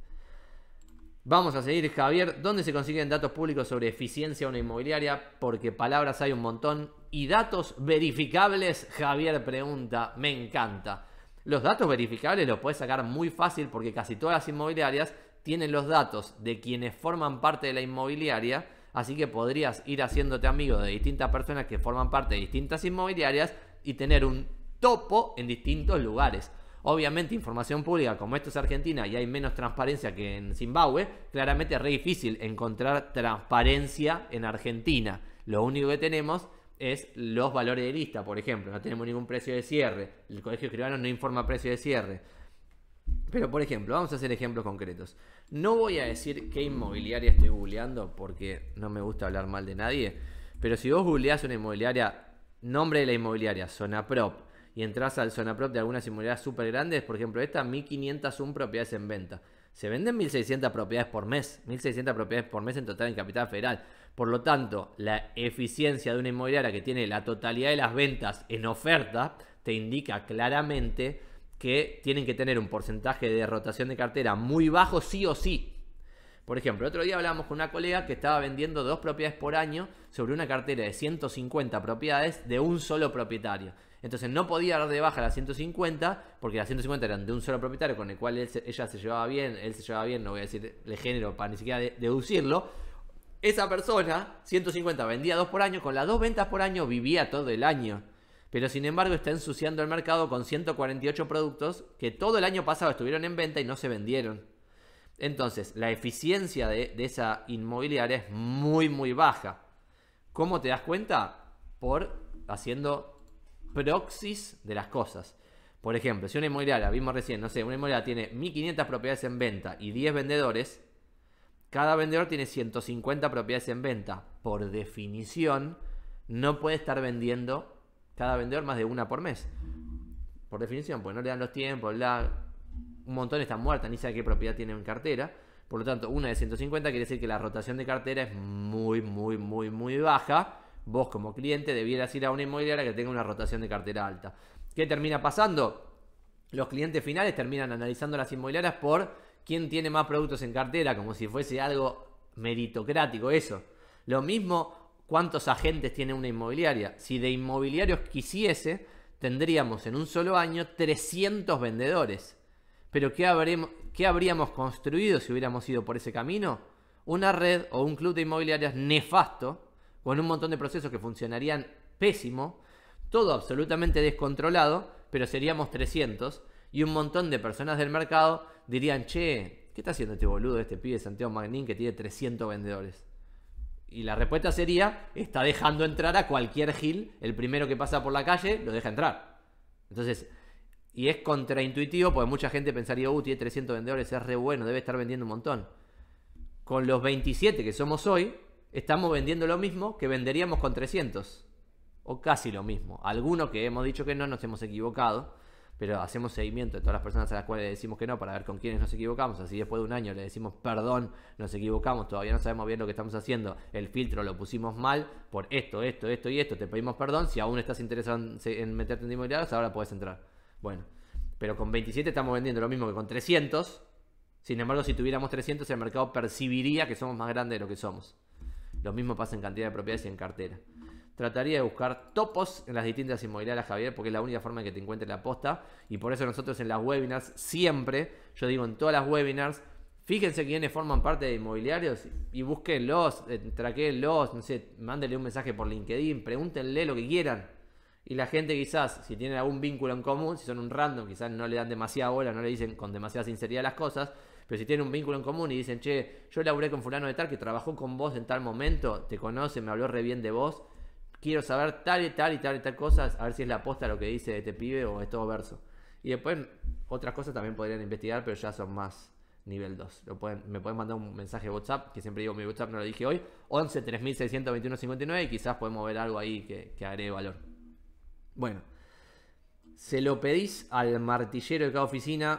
Speaker 1: Vamos a seguir, Javier. ¿Dónde se consiguen datos públicos sobre eficiencia de una inmobiliaria? Porque palabras hay un montón. ¿Y datos verificables? Javier pregunta. Me encanta. Los datos verificables los puedes sacar muy fácil porque casi todas las inmobiliarias tienen los datos de quienes forman parte de la inmobiliaria. Así que podrías ir haciéndote amigo de distintas personas que forman parte de distintas inmobiliarias y tener un topo en distintos lugares. Obviamente, información pública, como esto es Argentina y hay menos transparencia que en Zimbabue, claramente es re difícil encontrar transparencia en Argentina. Lo único que tenemos es los valores de lista, por ejemplo. No tenemos ningún precio de cierre. El Colegio de no informa precio de cierre. Pero, por ejemplo, vamos a hacer ejemplos concretos. No voy a decir qué inmobiliaria estoy googleando porque no me gusta hablar mal de nadie. Pero si vos googleás una inmobiliaria, nombre de la inmobiliaria, zona prop, y entras al zona prop de algunas inmobiliarias súper grandes, por ejemplo, esta 1501 propiedades en venta. Se venden 1.600 propiedades por mes, 1.600 propiedades por mes en total en Capital Federal. Por lo tanto, la eficiencia de una inmobiliaria que tiene la totalidad de las ventas en oferta te indica claramente que tienen que tener un porcentaje de rotación de cartera muy bajo sí o sí. Por ejemplo, otro día hablábamos con una colega que estaba vendiendo dos propiedades por año sobre una cartera de 150 propiedades de un solo propietario. Entonces no podía dar de baja las 150, porque las 150 eran de un solo propietario con el cual ella se llevaba bien, él se llevaba bien, no voy a decir el género para ni siquiera deducirlo. Esa persona, 150, vendía dos por año, con las dos ventas por año vivía todo el año. Pero sin embargo está ensuciando el mercado con 148 productos que todo el año pasado estuvieron en venta y no se vendieron. Entonces, la eficiencia de, de esa inmobiliaria es muy, muy baja. ¿Cómo te das cuenta? Por haciendo proxies de las cosas. Por ejemplo, si una inmobiliaria, vimos recién, no sé, una inmobiliaria tiene 1500 propiedades en venta y 10 vendedores, cada vendedor tiene 150 propiedades en venta. Por definición, no puede estar vendiendo cada vendedor más de una por mes. Por definición, pues no le dan los tiempos, la... un montón están muertas, ni sabe qué propiedad tiene en cartera. Por lo tanto, una de 150 quiere decir que la rotación de cartera es muy, muy, muy, muy baja vos como cliente debieras ir a una inmobiliaria que tenga una rotación de cartera alta. ¿Qué termina pasando? Los clientes finales terminan analizando las inmobiliarias por quién tiene más productos en cartera, como si fuese algo meritocrático eso. Lo mismo cuántos agentes tiene una inmobiliaria. Si de inmobiliarios quisiese, tendríamos en un solo año 300 vendedores. Pero ¿qué, ¿qué habríamos construido si hubiéramos ido por ese camino? Una red o un club de inmobiliarias nefasto con un montón de procesos que funcionarían pésimo, todo absolutamente descontrolado, pero seríamos 300 y un montón de personas del mercado dirían, che, ¿qué está haciendo este boludo, este pibe Santiago Magnín que tiene 300 vendedores? Y la respuesta sería, está dejando entrar a cualquier gil, el primero que pasa por la calle lo deja entrar. Entonces, y es contraintuitivo porque mucha gente pensaría, uh, tiene 300 vendedores, es re bueno, debe estar vendiendo un montón. Con los 27 que somos hoy, estamos vendiendo lo mismo que venderíamos con 300. O casi lo mismo. Algunos que hemos dicho que no, nos hemos equivocado. Pero hacemos seguimiento de todas las personas a las cuales decimos que no para ver con quiénes nos equivocamos. Así después de un año le decimos perdón, nos equivocamos, todavía no sabemos bien lo que estamos haciendo. El filtro lo pusimos mal por esto, esto, esto y esto. Te pedimos perdón. Si aún estás interesado en meterte en inmobiliarios, ahora puedes entrar. Bueno, pero con 27 estamos vendiendo lo mismo que con 300. Sin embargo, si tuviéramos 300, el mercado percibiría que somos más grandes de lo que somos. Lo mismo pasa en cantidad de propiedades y en cartera. Trataría de buscar topos en las distintas inmobiliarias, Javier, porque es la única forma en que te encuentres la posta. Y por eso nosotros en las webinars, siempre, yo digo en todas las webinars, fíjense quiénes forman parte de inmobiliarios y búsquenlos, eh, traquéenlos, no sé, mándenle un mensaje por LinkedIn, pregúntenle lo que quieran. Y la gente quizás, si tienen algún vínculo en común, si son un random, quizás no le dan demasiada bola, no le dicen con demasiada sinceridad las cosas, pero si tienen un vínculo en común y dicen, che, yo laburé con fulano de tal que trabajó con vos en tal momento, te conoce, me habló re bien de vos, quiero saber tal y tal y tal y tal cosas, a ver si es la aposta lo que dice este pibe o es todo verso. Y después otras cosas también podrían investigar, pero ya son más nivel 2. Lo pueden, me pueden mandar un mensaje de WhatsApp, que siempre digo mi WhatsApp, no lo dije hoy, 11 3621 59 y quizás podemos ver algo ahí que agregue valor. Bueno, se lo pedís al martillero de cada oficina,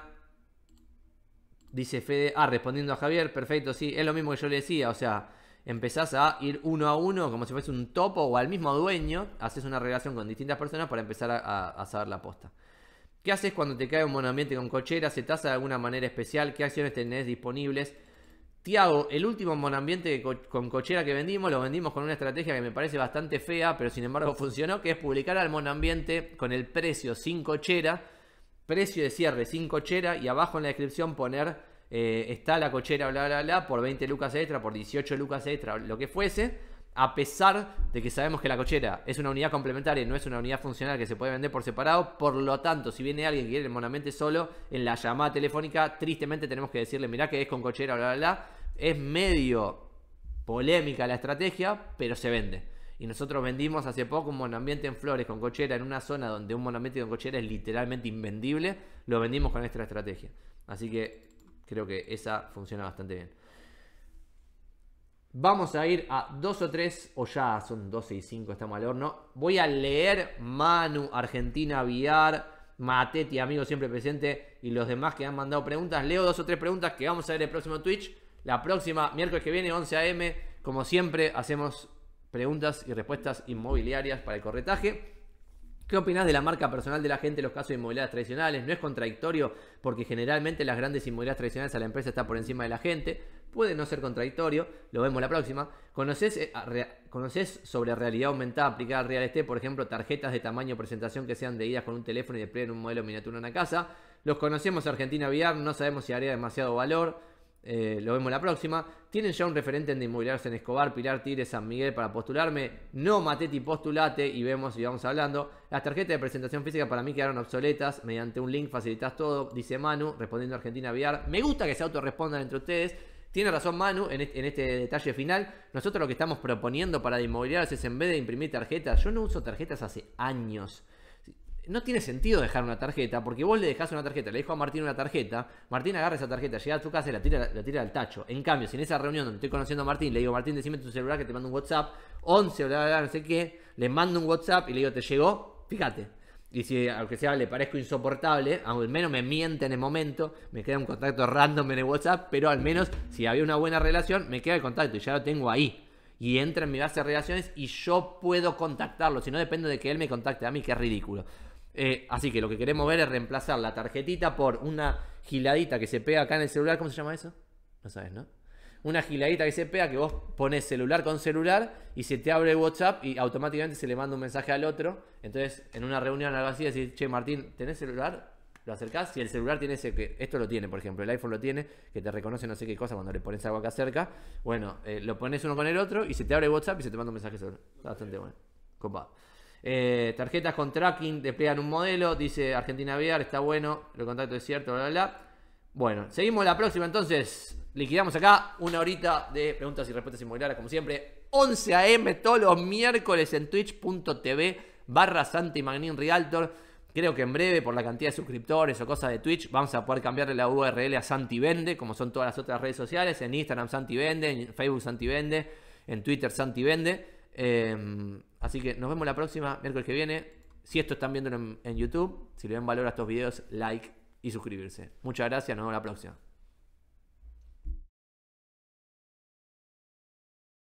Speaker 1: Dice Fede, ah, respondiendo a Javier, perfecto, sí, es lo mismo que yo le decía, o sea, empezás a ir uno a uno como si fuese un topo o al mismo dueño, haces una relación con distintas personas para empezar a, saber la posta. ¿Qué haces cuando te cae un monoambiente con cochera? ¿Se tasa de alguna manera especial? ¿Qué acciones tenés disponibles? Tiago, el último monoambiente con cochera que vendimos, lo vendimos con una estrategia que me parece bastante fea, pero sin embargo funcionó, que es publicar al monoambiente con el precio sin cochera precio de cierre sin cochera y abajo en la descripción poner eh, está la cochera, bla, bla, bla, por 20 lucas extra, por 18 lucas extra, lo que fuese. A pesar de que sabemos que la cochera es una unidad complementaria, no es una unidad funcional que se puede vender por separado, por lo tanto, si viene alguien que quiere el monamente solo, en la llamada telefónica, tristemente tenemos que decirle, mirá que es con cochera, bla, bla, bla. Es medio polémica la estrategia, pero se vende. Y nosotros vendimos hace poco un ambiente en flores con cochera en una zona donde un ambiente con cochera es literalmente invendible. Lo vendimos con esta estrategia. Así que creo que esa funciona bastante bien. Vamos a ir a dos o tres, o ya son 12 y 5, estamos al horno. Voy a leer Manu, Argentina, Viar, Mateti, amigo siempre presente, y los demás que han mandado preguntas. Leo dos o tres preguntas que vamos a ver el próximo Twitch. La próxima, miércoles que viene, 11 a.m. Como siempre, hacemos preguntas y respuestas inmobiliarias para el corretaje. ¿Qué opinas de la marca personal de la gente en los casos de inmobiliarias tradicionales? ¿No es contradictorio? Porque generalmente las grandes inmobiliarias tradicionales a la empresa está por encima de la gente. Puede no ser contradictorio, lo vemos la próxima. ¿Conoces, eh, sobre realidad aumentada aplicada al real estate? Por ejemplo, tarjetas de tamaño presentación que sean de idas con un teléfono y desplieguen un modelo miniatura en una casa. Los conocemos Argentina VR, no sabemos si haría demasiado valor. Eh, lo vemos la próxima. Tienen ya un referente en de inmobiliarios en Escobar, Pilar, Tigre, San Miguel para postularme. No Mateti, postulate y vemos y vamos hablando. Las tarjetas de presentación física para mí quedaron obsoletas. Mediante un link facilitas todo, dice Manu, respondiendo a Argentina VIAR. Me gusta que se autorrespondan entre ustedes. Tiene razón Manu en este, detalle final. Nosotros lo que estamos proponiendo para de inmobiliarios es en vez de imprimir tarjetas, yo no uso tarjetas hace años no tiene sentido dejar una tarjeta, porque vos le dejás una tarjeta, le dejo a Martín una tarjeta, Martín agarra esa tarjeta, llega a tu casa y la tira, la al tacho. En cambio, si en esa reunión donde estoy conociendo a Martín, le digo, Martín, decime tu celular que te mando un WhatsApp, 11, no sé qué, le mando un WhatsApp y le digo, ¿te llegó? Fíjate. Y si, aunque sea, le parezco insoportable, al menos me miente en el momento, me queda un contacto random en el WhatsApp, pero al menos si había una buena relación, me queda el contacto y ya lo tengo ahí y entra en mi base de relaciones y yo puedo contactarlo. Si no, depende de que él me contacte a mí, que es ridículo. Eh, así que lo que queremos ver es reemplazar la tarjetita por una giladita que se pega acá en el celular. ¿Cómo se llama eso? No sabes, ¿no? Una giladita que se pega que vos pones celular con celular y se te abre WhatsApp y automáticamente se le manda un mensaje al otro. Entonces, en una reunión algo así, decís, che, Martín, ¿tenés celular? Lo acercás y el celular tiene ese que. Esto lo tiene, por ejemplo, el iPhone lo tiene, que te reconoce no sé qué cosa cuando le pones algo acá cerca. Bueno, eh, lo pones uno con el otro y se te abre WhatsApp y se te manda un mensaje solo. bastante bueno. Compa. Eh, tarjetas con tracking, desplegan un modelo, dice Argentina VR, está bueno, el contacto es cierto, bla, bla, Bueno, seguimos la próxima entonces. Liquidamos acá una horita de preguntas y respuestas inmobiliarias, como siempre. 11 a.m. todos los miércoles en twitch.tv barra Santi Magnin Realtor. Creo que en breve, por la cantidad de suscriptores o cosas de Twitch, vamos a poder cambiarle la URL a Santi Vende, como son todas las otras redes sociales. En Instagram Santi Vende, en Facebook Santi Vende, en Twitter Santi Vende. Em, así que nos vemos la próxima, miércoles que viene. Si esto están viendo en, YouTube, si le dan valor a estos videos, like y suscribirse. Muchas gracias, nos vemos la próxima.